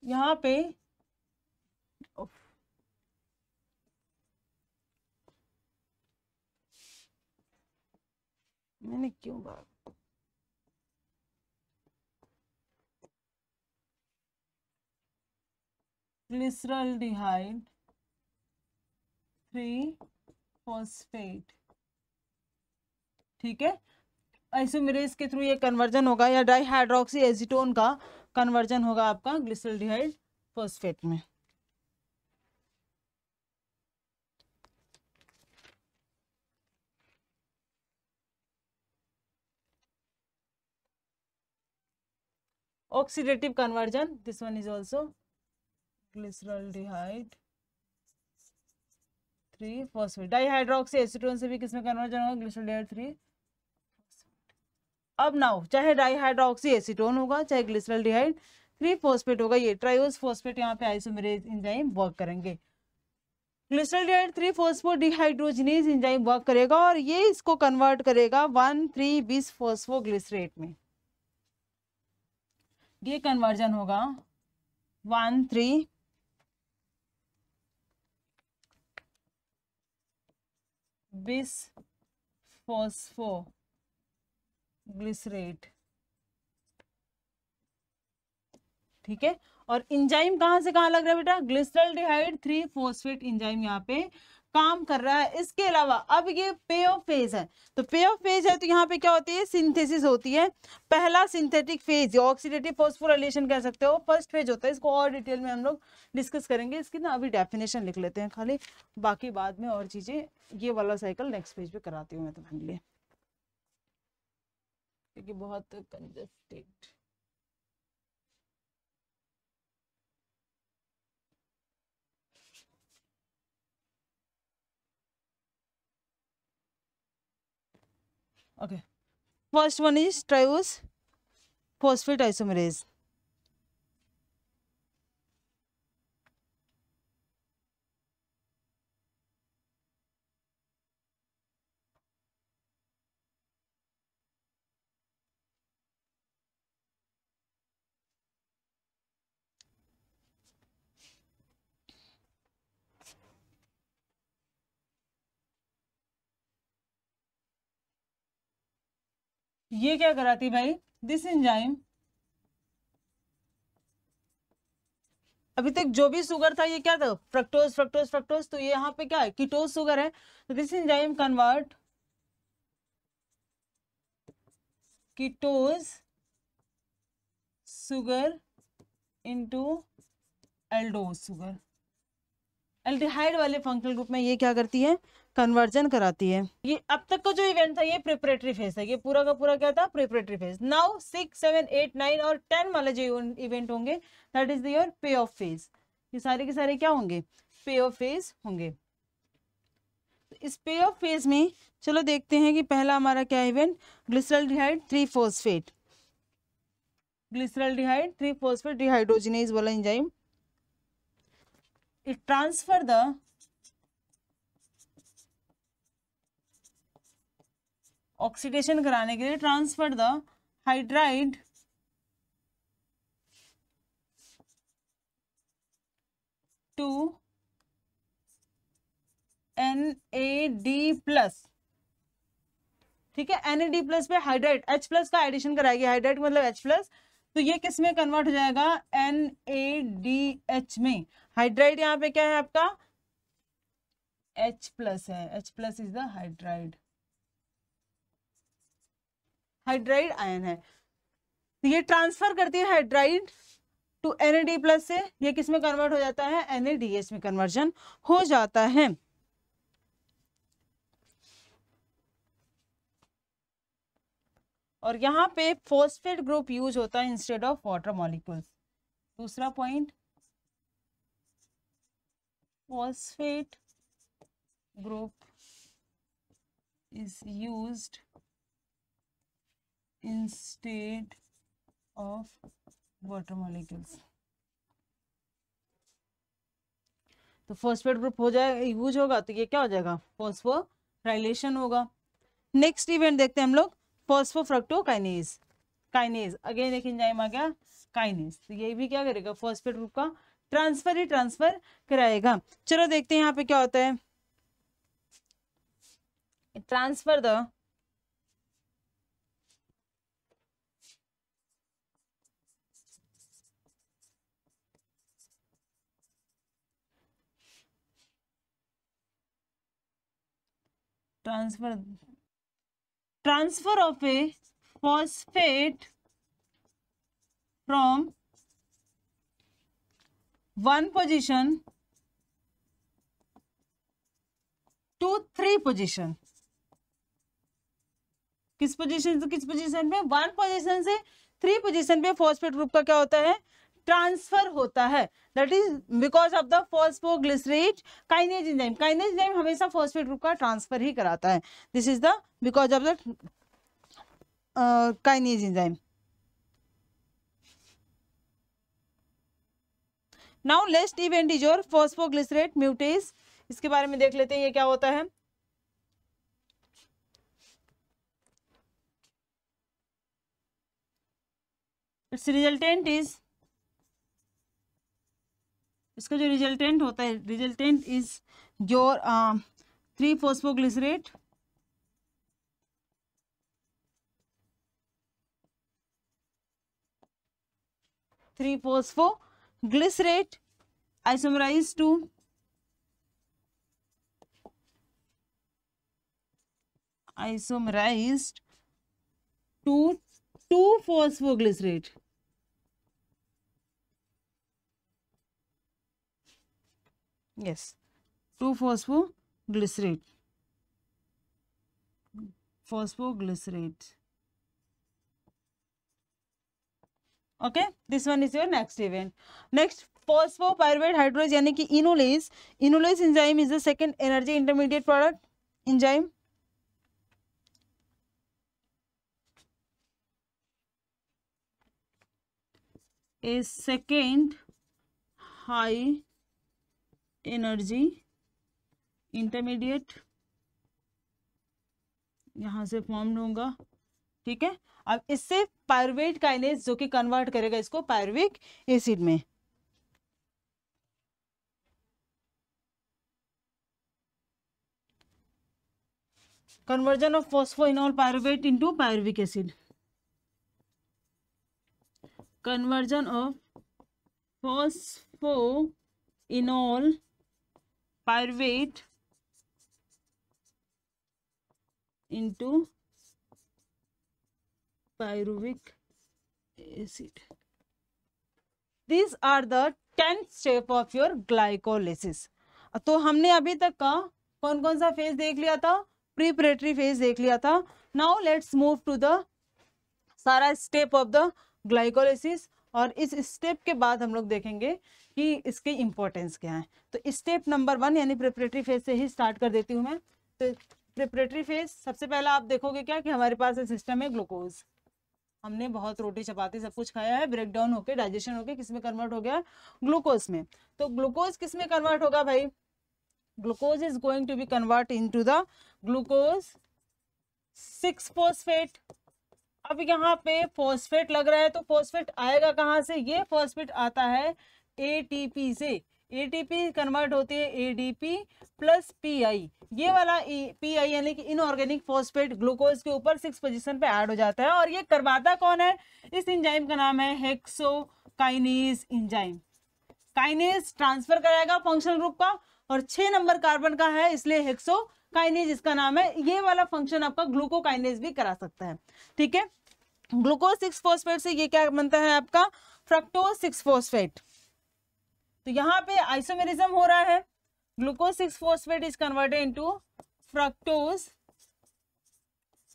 यहाँ पे मैंने क्यों बात glycerol dehyde 3 ठीक है आइसोमेरेज के थ्रू ये कन्वर्जन होगा या डाईहाइड्रोक्सी एजिटोन का कन्वर्जन होगा आपका ग्लिसरल्डिहाइड फॉस्फेट में oxidative conversion this one is also glyceraldehyde three phosphate dihydroxyacetone से भी किसमें कन्वर्जन होगा ग्लिसरल्डिहाइड थ्री अब नाउ चाहे डाईहाइड्रोक्सी एसिटोन होगा चाहे ग्लिसरल्डिहाइड थ्री फॉस्फेट होगा ये ट्राइओस फॉस्फेट यहाँ पे आइसोमेरेज इंजाइम वर्क करेंगे glyceraldehyde three phosphate dehydrogenase enzyme work करेगा और ये इसको कन्वर्ट करेगा वन थ्री बीस ग्लिसरेट में ये कन्वर्जन होगा वन थ्री बिसफोस्फोग्लिसरेट ठीक है और इंजाइम कहां से कहां लग रहा है बेटा glyceraldehyde three phosphate enzyme यहां पे काम कर रहा है इसके अलावा अब ये पे ऑफ फेज है तो पे ऑफ फेज है तो यहाँ पे क्या होती है सिंथेसिस होती है पहला सिंथेटिक फेज ऑक्सीडेटिव फोस्फोरलेशन कह सकते हो फर्स्ट फेज होता है इसको और डिटेल में हम लोग डिस्कस करेंगे इसकी ना अभी डेफिनेशन लिख लेते हैं खाली बाकी बाद में और चीज़ें ये वाला साइकिल नेक्स्ट पेज पे कराती हूँ मैं तुम्हारे लिए क्योंकि बहुत congested Okay. First one is triose phosphate isomerase. ये क्या कराती भाई दिस इंजाइम अभी तक जो भी सुगर था ये क्या था फ्रक्टोज फ्रक्टोज फ्रक्टोज तो ये यहाँ पे क्या है कीटोज शुगर है तो this enzyme convert ketose sugar into aldose sugar aldehyde वाले फंक्शनल ग्रुप में ये क्या करती है कन्वर्जन कराती है ये अब तक का जो इवेंट था ये प्रिपरेटरी फेज है ये पूरा का पूरा क्या था preparatory phase now six seven eight nine और टेन वाले जो इवेंट होंगे दैट इज दर पे ऑफ फेज ये सारे के सारे क्या होंगे पे ऑफ फेज होंगे इस पे ऑफ फेज में चलो देखते हैं कि पहला हमारा क्या event glyceraldehyde three phosphate glyceraldehyde three phosphate dehydrogenase वाला enzyme it transfer the oxidation कराने के लिए transfer the hydride to N A D plus ठीक है एन ए डी प्लस पे हाइड्राइड एच प्लस का एडिशन कराएगी हाइड्राइड मतलब एच प्लस तो ये किस में कन्वर्ट हो जाएगा एन ए डी एच में हाइड्राइड यहाँ पे क्या है आपका एच प्लस है H plus is the hydride hydride ion है तो ये ट्रांसफर करती है हाइड्राइड टू एन प्लस से ये किस में कन्वर्ट हो जाता है एन में कन्वर्जन हो जाता है और यहाँ पे फोस्फेट ग्रुप यूज होता है इंस्टेड ऑफ वाटर मॉलिक्यूल्स दूसरा point phosphate group is used instead of water molecules तो फॉस्फेट ग्रुप हो जाएगा यूज होगा तो ये क्या हो जाएगा फॉस्फो फॉस्फोराइलेशन होगा नेक्स्ट इवेंट देखते हैं हम लोग फॉस्फो फॉस्फोफ्रक्टोकाइनेज काइनेज अगेन एक इंजाइम आ गया काइनेज तो ये भी क्या करेगा फॉस्फेट ग्रुप का ट्रांसफर ही ट्रांसफर कराएगा चलो देखते हैं यहाँ पे क्या होता है transfer the transfer transfer of a phosphate from one position to three position किस पोजिशन से किस पोजिशन पे वन पोजिशन से थ्री पोजिशन पे फॉस्फेट ग्रुप का क्या होता है ट्रांसफर होता है that is because of the glycerate kinase enzyme kinase enzyme हमेशा फॉस्फेट ग्रुप का ट्रांसफर ही कराता है this is the because of the kinase enzyme now last event is your glycerate mutase इसके बारे में देख लेते हैं ये क्या होता है its resultant is इसका जो रिजल्टेंट होता है resultant is your three phosphoglycerate three phospho glycerate isomerize to isomerize to two phosphoglycerate yes 2 phosphoglycerate phosphoglycerate okay this one is your next event next phosphopyruvate hydrolase यानी कि enolase enolase enzyme is the second energy intermediate product enzyme a second high energy intermediate यहाँ से फॉर्म होगा ठीक है अब इससे पायरवेट काइनेज जो कि कन्वर्ट करेगा इसको पायरविक एसिड में conversion of phosphoenol pyruvate into pyruvic acid conversion of phosphoenol pyruvate into pyruvic acid these are the tenth step of your glycolysis तो हमने अभी तक का कौन कौन सा फेज देख लिया था प्रीपरेटरी फेज देख लिया था now let's move to the सारा स्टेप ऑफ द ग्लाइकोलिसिस और इस स्टेप के बाद हम लोग देखेंगे कि इसके इम्पोर्टेंस क्या है तो स्टेप नंबर वन यानी प्रिपरेटरी फेज से ही स्टार्ट कर देती हूँ मैं तो प्रिपरेटरी फेज सबसे पहला आप देखोगे क्या कि हमारे पास सिस्टम है ग्लूकोज हमने बहुत रोटी चपाती सब कुछ खाया है ब्रेक डाउन होकर डाइजेशन होकर किसमें कन्वर्ट हो गया ग्लूकोज में तो ग्लूकोज किसमें कन्वर्ट होगा भाई glucose is going to be convert into the glucose six phosphate अब यहाँ पे फोस्फेट लग रहा है तो फोस्फेट आएगा कहाँ से ये फोस्फेट आता है ए से ए कन्वर्ट होती है एडीपी प्लस पीआई ये वाला पीआई e, यानी कि इनऑर्गेनिक फॉस्फेट ग्लूकोज के ऊपर सिक्स पोजिशन पे ऐड हो जाता है और ये करवाता कौन है इस इंजाइम का नाम है hexo hexokinase enzyme kinase transfer कराएगा फंक्शनल ग्रुप का और छह नंबर कार्बन का है इसलिए हेक्सो काइनेज इसका नाम है ये वाला फंक्शन आपका ग्लूको भी करा सकता है ठीक है ग्लूकोज सिक्स फोस्फेट से ये क्या बनता है आपका फ्रक्टोज सिक्स फोस्फेट तो यहाँ पे आइसोमेरिज्म हो रहा है glucose six phosphate is converted into fructose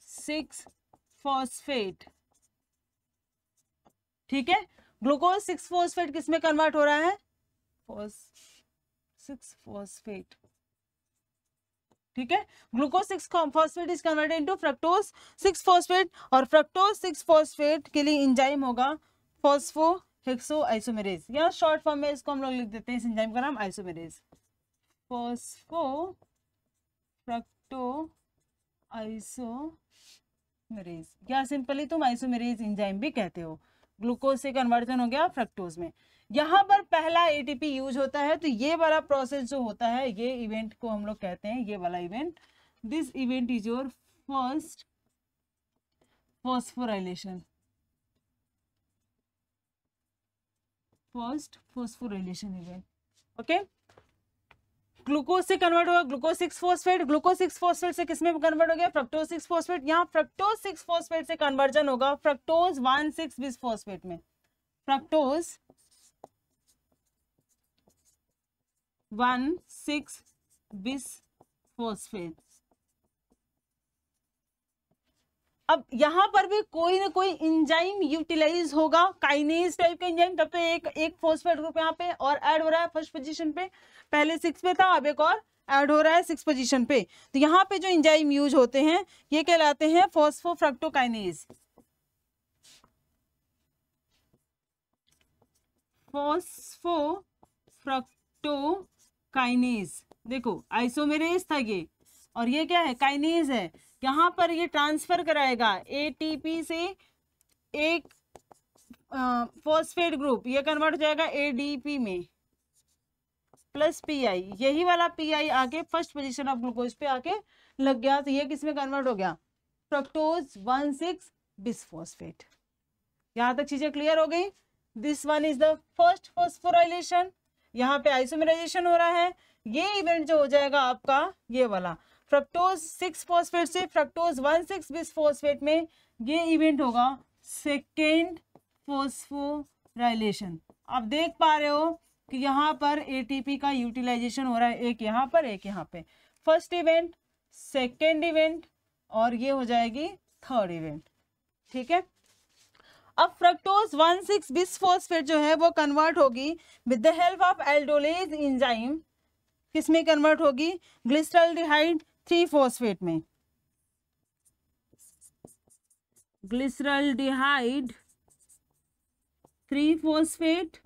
six phosphate ठीक है ग्लूकोज सिक्स फॉस्फेट किसमें कन्वर्ट हो रहा है सिक्स फॉस्फेट ठीक है glucose six phosphate is converted into fructose six phosphate और फ्रक्टोज सिक्स फॉस्फेट के लिए इंजाइम होगा फॉस्फो हेक्सो आइसोमेरेज या शॉर्ट फॉर्म में इसको हम लोग लिख देते हैं इस एंजाइम का नाम आइसोमेरेज फोस्फो फ्रक्टो आइसोमेरेज या सिंपली तुम आइसोमेरेज एंजाइम भी कहते हो ग्लूकोज से कन्वर्जन हो गया फ्रक्टोज में यहाँ पर पहला एटीपी यूज होता है तो ये वाला प्रोसेस जो होता है ये इवेंट को हम लोग कहते हैं ये वाला event this event is your first phosphorylation first phosphorylation event okay glucose से कन्वर्ट होगा glucose six phosphate glucose six phosphate से किसमें कन्वर्ट हो गया फ्रक्टोज सिक्स फोस्फेट यहाँ फ्रक्टोज सिक्स फोस्फेट से कन्वर्जन होगा फ्रक्टोज वन सिक्स बीस फोस्फेट में फ्रक्टोज वन सिक्स बीस फोस्फेट अब यहाँ पर भी कोई ना कोई इंजाइम यूटिलाइज होगा काइनेज टाइप का इंजाइम तब पे तो एक एक फोस्फेट ग्रुप यहाँ पे और ऐड हो रहा है फर्स्ट पोजीशन पे पहले सिक्स पे था अब एक और ऐड हो रहा है सिक्स पोजीशन पे तो यहाँ पे जो इंजाइम यूज होते हैं ये कहलाते हैं फोस्फोफ्रक्टोकाइनेज फोस्फोफ्रक्टोकाइनेज देखो आइसोमेरेज था ये और ये क्या है काइनेज है यहाँ पर ये ट्रांसफर कराएगा एटीपी से एक फॉस्फेट ग्रुप ये कन्वर्ट हो जाएगा एडीपी में प्लस पीआई यही वाला पीआई आके फर्स्ट पोजीशन ऑफ ग्लूकोज पे आके लग गया तो ये किस में कन्वर्ट हो गया फ्रक्टोज वन सिक्स बिस्फोस्फेट यहाँ तक चीजें क्लियर हो गई this one is the first phosphorylation यहाँ पे आइसोमराइजेशन हो रहा है ये इवेंट जो हो जाएगा आपका ये वाला फ्रक्टोज सिक्स फॉस्फेट से fructose one six bis phosphate में ये इवेंट होगा सेकेंड फोस्फोराइलेशन आप देख पा रहे हो कि यहाँ पर एटीपी का यूटिलाइजेशन हो रहा है एक यहाँ पर एक यहाँ पे फर्स्ट इवेंट सेकेंड इवेंट और ये हो जाएगी थर्ड इवेंट ठीक है अब fructose one six bis phosphate जो है वो कन्वर्ट होगी with the help of aldolase enzyme किसमें कन्वर्ट होगी ग्लिस्टरल डिहाइड थ्री फोस्फेट में glyceraldehyde three phosphate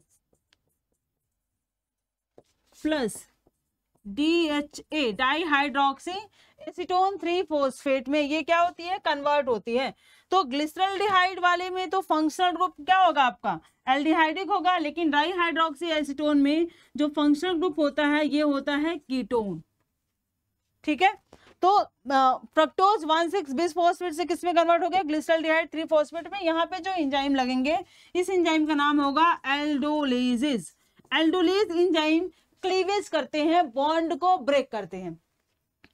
plus D H A dihydroxyacetone three phosphate में ये क्या होती है कन्वर्ट होती है तो ग्लिसरल डिहाइड वाले में तो फंक्शनल ग्रुप क्या होगा आपका एल्डिहाइडिक होगा लेकिन डाईहाइड्रोक्सी एसिटोन में जो फंक्शनल ग्रुप होता है ये होता है कीटोन ठीक है तो fructose one six bis phosphate से किस में कन्वर्ट हो गया ग्लिस्टल डिहाइड थ्री फॉस्फेट में यहाँ पे जो इंजाइम लगेंगे इस इंजाइम का नाम होगा एल्डोलेजिज एल्डोलेज इंजाइम क्लीवेज करते हैं बॉन्ड को ब्रेक करते हैं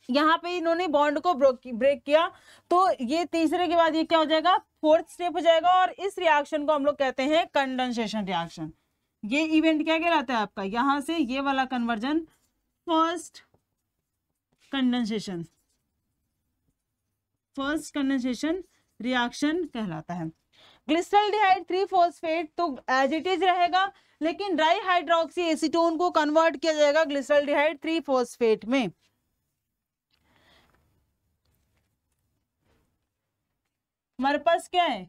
यहाँ पे इन्होंने बॉन्ड को ब्रेक किया तो ये तीसरे के बाद ये क्या हो जाएगा फोर्थ स्टेप हो जाएगा और इस रिएक्शन को हम लोग कहते हैं कंडेंसेशन रिएक्शन ये इवेंट क्या कहलाता है आपका यहां से ये वाला conversion first condensation first condensation reaction कहलाता है ग्लिसरल डिहाइड थ्री फोस्फेट तो एज इट इज रहेगा लेकिन ड्राई हाइड्रोक्सी एसिटोन को कन्वर्ट किया जाएगा ग्लिसरल डिहाइड थ्री फोस्फेट में हमारे पास क्या है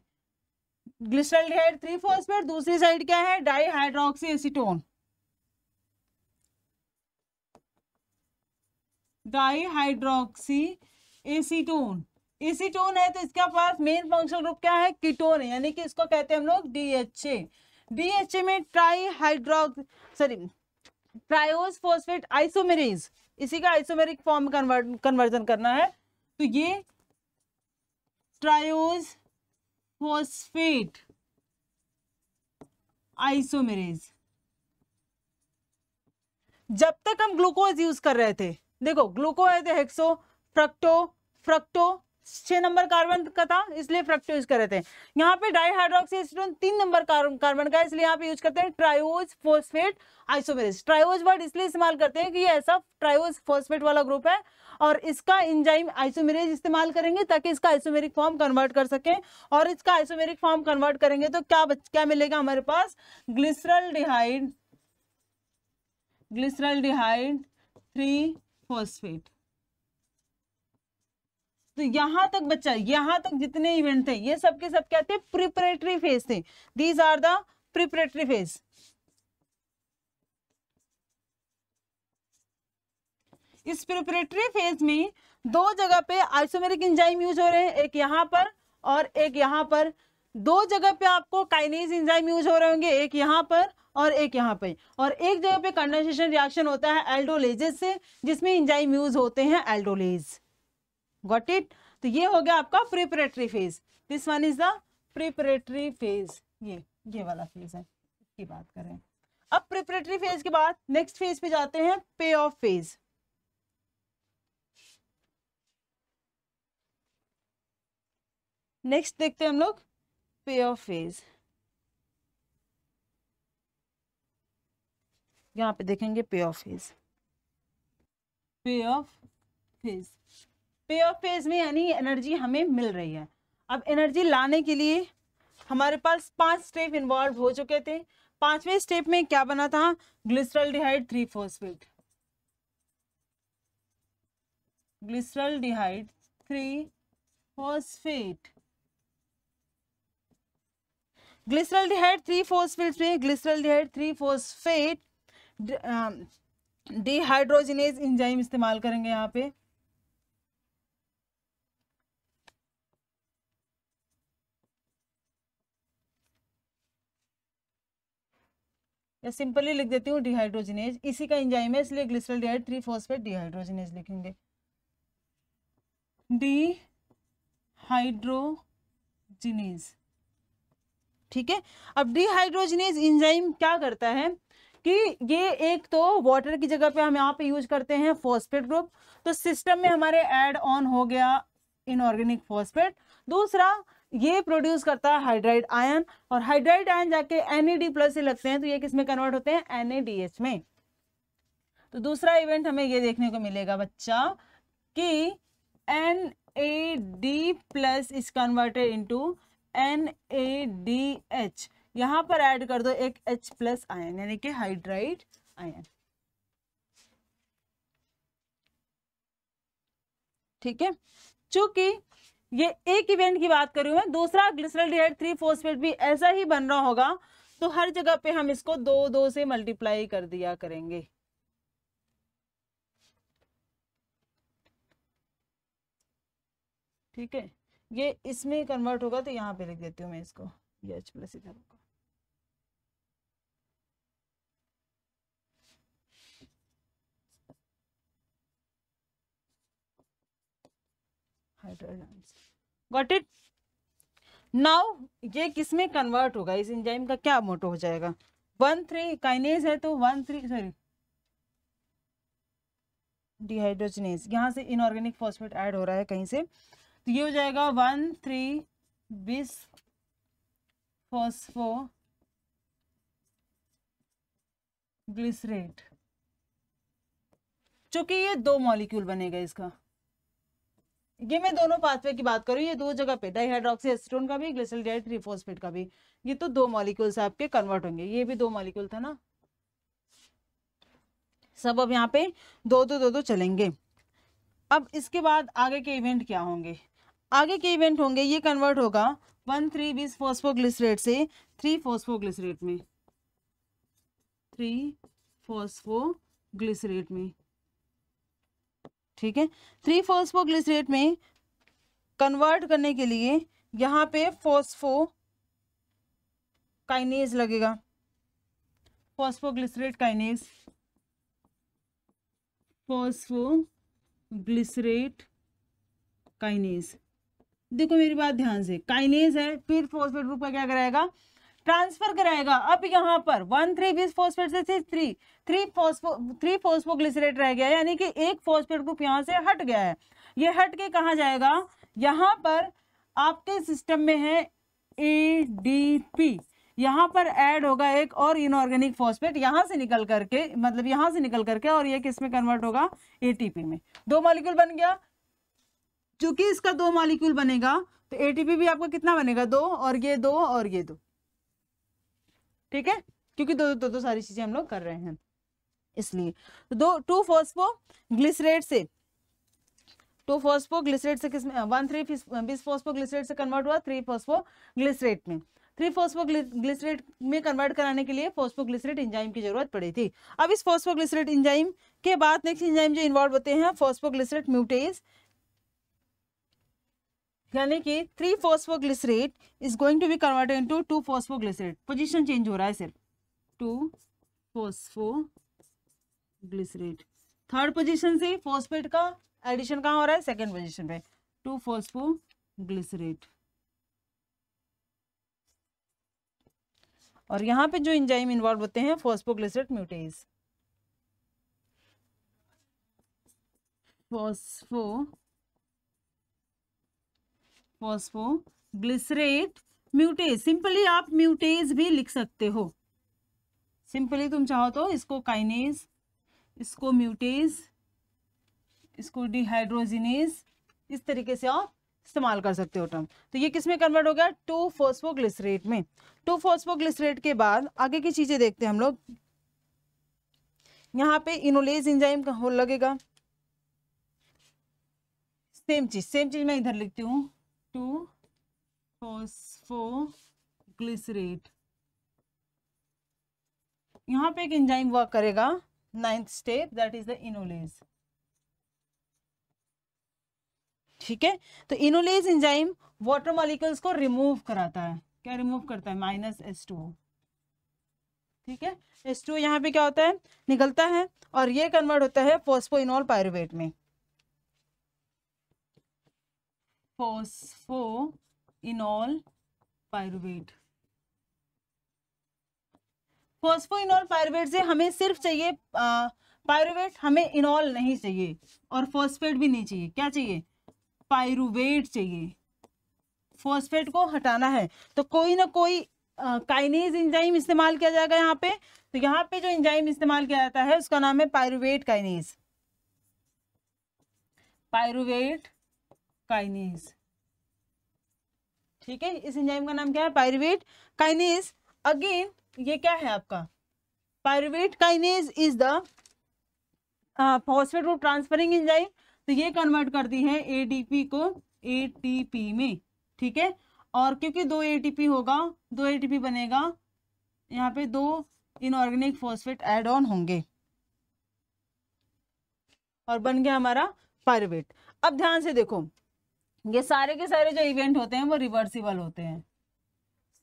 ग्लिसरल डिहाइड थ्री फोस्फेट दूसरी साइड क्या है di hydroxy dihydroxyacetone dihydroxyacetone acetone है तो इसका पास मेन फंक्शन ग्रुप क्या है कीटोन है यानी कि इसको कहते हैं हम लोग डीएचए डीएचए में hydroxy sorry triose phosphate isomerase इसी का आइसोमेरिक फॉर्म कन्वर्ट कन्वर्जन करना है तो ये ट्रायोस फोस्फेट आइसोमेरेज जब तक हम ग्लूकोज यूज कर रहे थे देखो ग्लूको है थे हेक्सो फ्रक्टो फ्रक्टो छह नंबर कार्बन का था इसलिए फ्रक्टो यूज कर रहे थे यहाँ पे डाईहाइड्रोक्सी एसीटोन तीन नंबर कार्बन का इसलिए यहाँ पे यूज करते हैं triose phosphate isomerase triose word इसलिए इस्तेमाल करते हैं कि ये ऐसा ट्रायोज फोस्फेट वाला ग्रुप है और इसका इंजाइम आइसोमेरेज इस्तेमाल करेंगे ताकि इसका आइसोमेरिक फॉर्म कन्वर्ट कर सकें और इसका आइसोमेरिक फॉर्म कन्वर्ट करेंगे तो क्या क्या मिलेगा हमारे पास glyceraldehyde glyceraldehyde three phosphate तो यहां तक बच्चा यहां तक जितने इवेंट थे ये सब के सब क्या थे प्रिपरेटरी फेज थे these are the preparatory phase इस प्रिपरेटरी फेज में दो जगह पे आइसोमेरिक एंजाइम यूज हो रहे हैं एक यहां पर और एक यहां पर दो जगह पे आपको काइनेज इंजाइम यूज हो रहे होंगे एक यहाँ पर और एक यहाँ पे और एक जगह पे कंडेंसेशन रिएक्शन होता है एल्डोलेजेस से जिसमें इंजाइम यूज होते हैं एल्डोलेज गॉट इट तो ये हो गया आपका preparatory phase this one is the preparatory phase ये ये वाला फेज है इसकी बात करें अब प्रिपरेटरी फेज के बाद नेक्स्ट फेज पे जाते हैं पे ऑफ फेज नेक्स्ट देखते हैं हम लोग payoff phase यहाँ पे देखेंगे पे ऑफ फेज पे ऑफ फेज पे ऑफ फेज में यानी एनर्जी हमें मिल रही है अब एनर्जी लाने के लिए हमारे पास पांच स्टेप इन्वॉल्व हो चुके थे पांचवें स्टेप में क्या बना था glyceraldehyde three phosphate glyceraldehyde three phosphate aldehyde three phosphate में aldehyde three phosphate dehydrogenase enzyme इस्तेमाल करेंगे यहाँ पे या सिंपली लिख देती हूँ डिहाइड्रोजिनेज इसी का इंजाइम है इसलिए glyceraldehyde three phosphate dehydrogenase लिखेंगे डी हाइड्रोजिनेज ठीक है अब डिहाइड्रोजनेज इंजाइम क्या करता है कि ये एक तो वाटर की जगह पे हम यहाँ पे यूज करते हैं फॉस्फेट ग्रुप तो सिस्टम में हमारे एड ऑन हो गया इनऑर्गेनिक फॉस्फेट दूसरा ये प्रोड्यूस करता है हाइड्राइड आयन और हाइड्राइड आयन जाके एन प्लस से लगते हैं तो ये किसमें कन्वर्ट होते हैं एन में तो दूसरा इवेंट हमें ये देखने को मिलेगा बच्चा कि N A D plus is converted into N A D H यहां पर ऐड कर दो एक H प्लस आयन यानी कि हाइड्राइड आयन ठीक है चूंकि ये एक इवेंट की बात करूं मैं दूसरा ग्लिसरल डिहाइड थ्री फोस्फेट भी ऐसा ही बन रहा होगा तो हर जगह पे हम इसको दो दो से मल्टीप्लाई कर दिया करेंगे ठीक है ये इसमें कन्वर्ट होगा तो यहाँ पे लिख देती हूँ मैं इसको ये एच प्लस इधर होगा गॉट इट नाउ ये किस में कन्वर्ट होगा इस इंजाइम का क्या मोटो हो जाएगा वन थ्री काइनेज है तो वन थ्री सॉरी डिहाइड्रोजनेज यहाँ से इनऑर्गेनिक फॉस्फेट ऐड हो रहा है कहीं से तो ये हो जाएगा वन थ्री बीस फॉस्फो ग्लिसरेट चूंकि ये दो मॉलिक्यूल बनेगा इसका ये मैं दोनों पाथवे की बात करूँ ये दो जगह पे डाइहाइड्रोक्सी का भी ग्लिसरल ट्रीफोस्फेट का भी ये तो दो मॉलिक्यूल्स आपके कन्वर्ट होंगे ये भी दो मॉलिक्यूल था ना सब अब यहाँ पे दो दो दो दो चलेंगे अब इसके बाद आगे के इवेंट क्या होंगे आगे के इवेंट होंगे ये कन्वर्ट होगा वन थ्री बीस फोस्फोग्लिसरेट से थ्री फोस्फोग्लिसरेट में थ्री फोस्फोग्लिसरेट में ठीक है थ्री फोस्फोग्लिसरेट में कन्वर्ट करने के लिए यहाँ पे फोस्फो काइनेज लगेगा फॉस्फोग्लिसरेट काइनेज फॉस्फोग्लिसरेट काइनेज देखो मेरी बात ध्यान से काइनेज है फिर फोस्फेट ग्रुप का क्या कराएगा ट्रांसफर कराएगा अब यहाँ पर वन थ्री बीस फोस्फेट से three three phospho three phosphoglycerate रह गया यानी कि एक फोस्फेट ग्रुप यहाँ से हट गया है ये हट के कहा जाएगा यहाँ पर आपके सिस्टम में है ए डी पी यहाँ पर ऐड होगा एक और इनऑर्गेनिक फॉस्फेट यहाँ से निकल करके मतलब यहाँ से निकल करके और ये किस में कन्वर्ट होगा एटीपी में दो मॉलिक्यूल बन गया चूंकि इसका दो मॉलिक्यूल बनेगा तो एटीपी भी आपका कितना बनेगा दो और ये दो और ये दो ठीक है क्योंकि दो दो दो दो सारी चीजें हम लोग कर रहे हैं इसलिए दो टू फोस्फो ग्लिसरेट से टू फोस्फो ग्लिसरेट से किसमें one three bis phosphoglycerate से कन्वर्ट हुआ थ्री फोस्फो ग्लिसरेट में थ्री फोस्फो ग्लिसरेट में कन्वर्ट कराने के लिए फोस्फो ग्लिसरेट इंजाइम की जरूरत पड़ी थी अब इस फोस्फो ग्लिसरेट इंजाइम के बाद नेक्स्ट इंजाइम जो इन्वॉल्व होते हैं फोस्फो ग्लिसरेट म्यूटेज यानी कि three phosphoglycerate is going to be converted into two phosphoglycerate position change हो रहा है सिर्फ टू फॉस्फोग्लिसरेट थर्ड पोजीशन से फॉस्फेट का एडिशन कहाँ हो रहा है सेकेंड पोजिशन पे टू फॉस्फोग्लिसरेट और यहाँ पे जो इंजाइम इन्वॉल्व होते हैं phosphoglycerate mutase phospho phosphoglycerate mutase simply आप म्यूटेज भी लिख सकते हो सिंपली तुम चाहो तो इसको काइनेज इसको म्यूटेज इसको डिहाइड्रोजिनेज इस तरीके से आप इस्तेमाल कर सकते हो टर्म तो ये किस में कन्वर्ट हो गया टू फोस्फोग्लिसरेट में टू फोस्फोग्लिसरेट के बाद आगे की चीज़ें देखते हैं हम लोग यहाँ पे इनोलेज इंजाइम का हो लगेगा सेम चीज सेम चीज मैं इधर लिखती हूँ टू फॉस्फोग्लिसरेट यहाँ पे एक इंजाइम वर्क करेगा ninth step that is the enolase ठीक है तो इनोलेज इंजाइम वाटर मॉलिकल्स को रिमूव कराता है क्या रिमूव करता है माइनस एस टू ठीक है एस टू यहाँ पे क्या होता है निकलता है और ये कन्वर्ट होता है फोस्फो इनोल पायरुवेट में फॉस्फोइनॉल पायरुवेट फॉस्फोइनॉल पायरुवेट से हमें सिर्फ चाहिए पायरुवेट हमें इनॉल नहीं चाहिए और फॉस्फेट भी नहीं चाहिए क्या चाहिए पायरुवेट चाहिए फॉस्फेट को हटाना है तो कोई ना कोई काइनेज इंजाइम इस्तेमाल किया जाएगा यहाँ पे तो यहाँ पे जो इंजाइम इस्तेमाल किया जाता है उसका नाम है पायरुवेट काइनेज पायरुवेट काइनेज ठीक है इस एंजाइम का नाम क्या है पायरुवेट काइनेज अगेन ये क्या है आपका pyruvate kinase is the phosphate route transferring enzyme तो ये कन्वर्ट करती है एडीपी को एटीपी में ठीक है और क्योंकि दो एटीपी होगा दो एटीपी बनेगा यहाँ पे दो इनऑर्गेनिक फॉस्फेट एड ऑन होंगे और बन गया हमारा पायरुवेट अब ध्यान से देखो ये सारे के सारे जो इवेंट होते हैं वो रिवर्सिबल होते हैं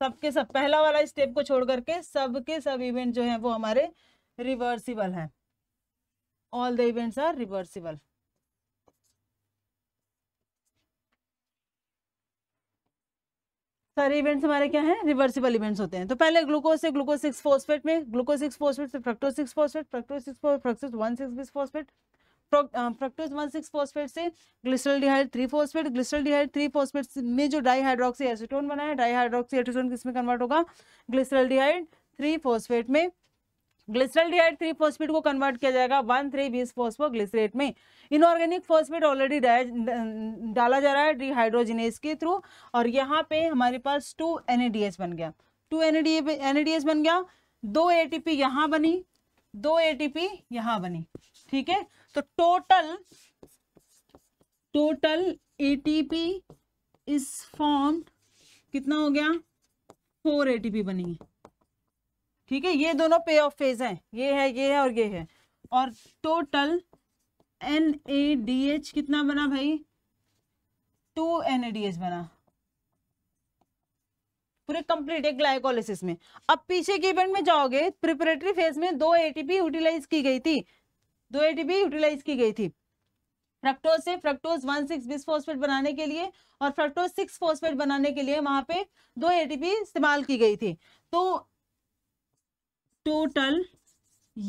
सबके सब पहला वाला स्टेप को छोड़ करके सबके सब इवेंट जो है वो हमारे रिवर्सिबल है all the events are reversible सारे इवेंट्स हमारे क्या हैं रिवर्सिबल इवेंट्स होते हैं तो पहले ग्लूकोज से ग्लूकोज सिक्स फोस्फेट में ग्लूकोज सिक्स फोस्फेट से fructose six phosphate fructose six fructose one six बिस bisphosphate fructose one six phosphate से glyceraldehyde three phosphate glyceraldehyde three phosphate में जो डाई हाइड्रोक्सी एसीटोन बना है डाई हाइड्रोक्सी एसीटोन किसमें कन्वर्ट होगा ग्लिसरल डिहाइड थ्री फॉस्फेट में ग्लिसरल डिहाइड थ्री फॉस्फेट को कन्वर्ट किया जाएगा वन थ्री बीस फॉस्फो ग्लिसरेट में इनऑर्गेनिक फॉस्फेट ऑलरेडी डाला जा रहा है डिहाइड्रोजिनेस के थ्रू और यहाँ पे हमारे पास टू एन बन गया टू एन एन बन गया दो ए टी पी यहाँ बनी दो ए टी पी यहाँ बनी ठीक है तो total total ATP is formed कितना हो गया फोर एटीपी बनी ठीक है ये दोनों पे ऑफ फेज हैं ये है ये है और ये है और total N A D H कितना बना भाई two N A D H बना पूरे कंप्लीट है ग्लाइकोलिसिस में अब पीछे के इवेंट में जाओगे प्रिपरेटरी फेज में दो एटीपी यूटिलाइज की गई थी दो एटीपी यूटिलाइज की गई थी फ्रक्टोज से फ्रक्टोज वन सिक्स बीस फोस्फेट बनाने के लिए और फ्रक्टोज सिक्स फोस्फेट बनाने के लिए वहां पे दो एटीपी इस्तेमाल की गई थी तो टोटल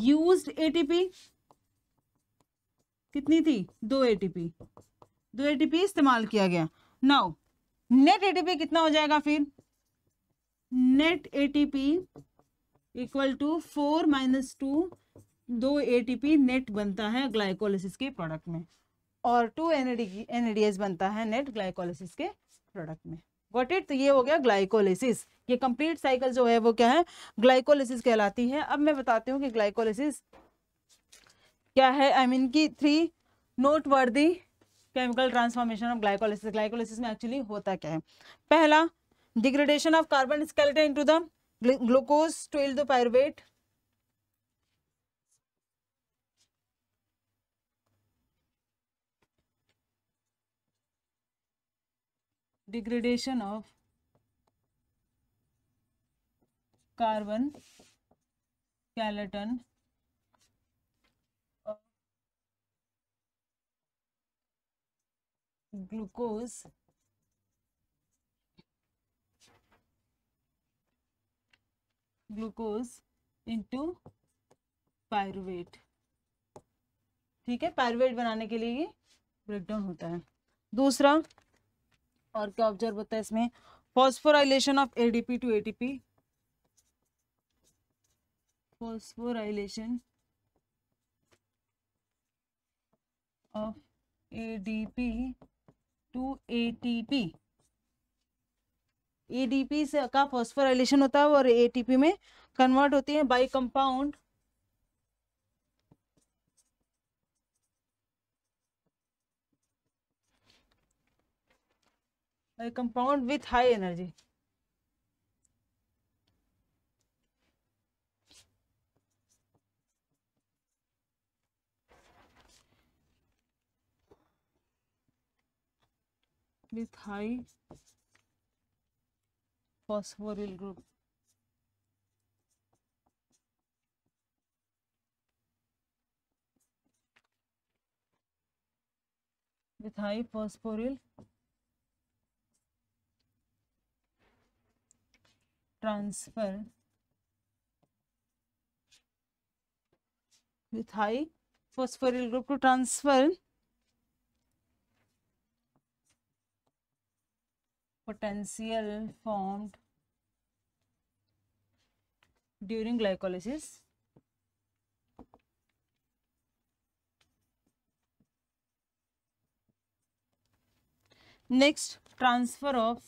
यूज्ड एटीपी कितनी थी दो एटीपी दो एटीपी इस्तेमाल किया गया नाउ नेट एटीपी कितना हो जाएगा फिर net ATP equal to four minus two दो एटीपी नेट बनता है ग्लाइकोलिसिस के प्रोडक्ट में और टू एन एनएडीएस बनता है नेट ग्लाइकोलिसिस के प्रोडक्ट में वॉट इट तो ये हो गया ग्लाइकोलिसिस ये कंप्लीट साइकिल जो है वो क्या है ग्लाइकोलिसिस कहलाती है अब मैं बताती हूँ कि ग्लाइकोलिसिस क्या है आई I मीन mean की three noteworthy chemical transformation of glycolysis glycolysis में एक्चुअली होता क्या है पहला degradation of carbon skeleton to the glucose to yield the pyruvate degradation of carbon skeleton glucose glucose into pyruvate ठीक है पायरुवेट बनाने के लिए ये ब्रेकडाउन होता है दूसरा और क्या ऑब्जर्व होता है इसमें phosphorylation of ADP to ATP phosphorylation of ADP to ATP ADP से का फॉस्फोराइलेशन होता है और एटीपी में कन्वर्ट होती है by compound a compound with high energy with high phosphoryl group with high phosphoryl transfer with high phosphoryl group to transfer potential formed during glycolysis next transfer of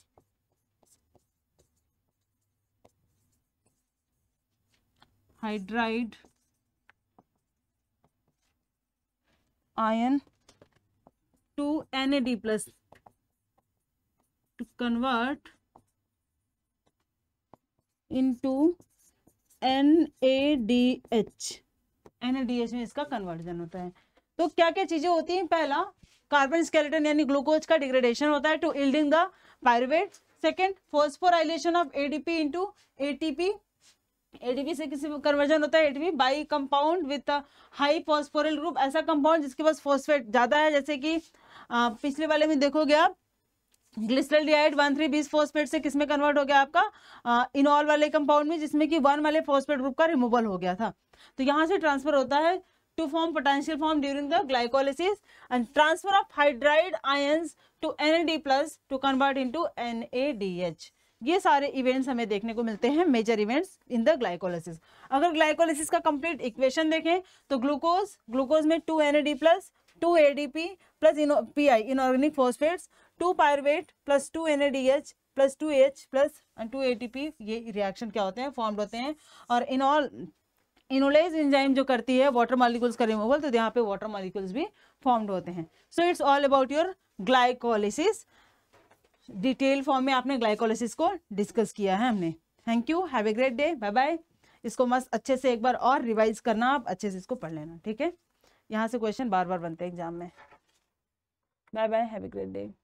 hydride ion to to N A D plus N A D H N A D H में इसका कन्वर्जन होता है तो क्या क्या चीजें होती हैं पहला कार्बन स्केलेटन यानी ग्लूकोज का डिग्रेडेशन होता है to yielding the pyruvate second phosphorylation of ADP into ATP ADP से किसी कन्वर्जन होता है ADP by compound with high phosphoryl group ऐसा कंपाउंड जिसके पास फॉस्फेट ज्यादा है जैसे कि आ, पिछले वाले में देखोगे आप ग्लिसरल डिहाइड वन थ्री बीस फॉस्फेट से किसमें कन्वर्ट हो गया आपका इनॉल वाले कंपाउंड में जिसमें कि वन वाले फॉस्फेट ग्रुप का रिमूवल हो गया था तो यहाँ से ट्रांसफर होता है to form potential form during the glycolysis and transfer of hydride ions to NAD to to convert into NADH. ये सारे इवेंट्स हमें देखने को मिलते हैं major events in the glycolysis अगर ग्लाइकोलाइसिस का कंप्लीट इक्वेशन देखें तो ग्लूकोज ग्लूकोज में two N plus two A plus P plus P I inorganic phosphates two pyruvate plus two N plus two H plus two A ये रिएक्शन क्या होते हैं फॉर्म्ड होते हैं और इनऑल इनोलाइज इंजाइम जो करती है वाटर मालिक्यूल्स का रिमूवल तो यहाँ पे वाटर मॉलिक्यूल्स भी फॉर्म्ड होते हैं so it's all about your glycolysis detail form में आपने ग्लाइकोलाइसिस को डिस्कस किया है हमने thank you have a great day bye bye इसको मस्त अच्छे से एक बार और रिवाइज करना आप अच्छे से इसको पढ़ लेना ठीक है यहाँ से क्वेश्चन बार बार बनते हैं एग्जाम में bye bye have a great day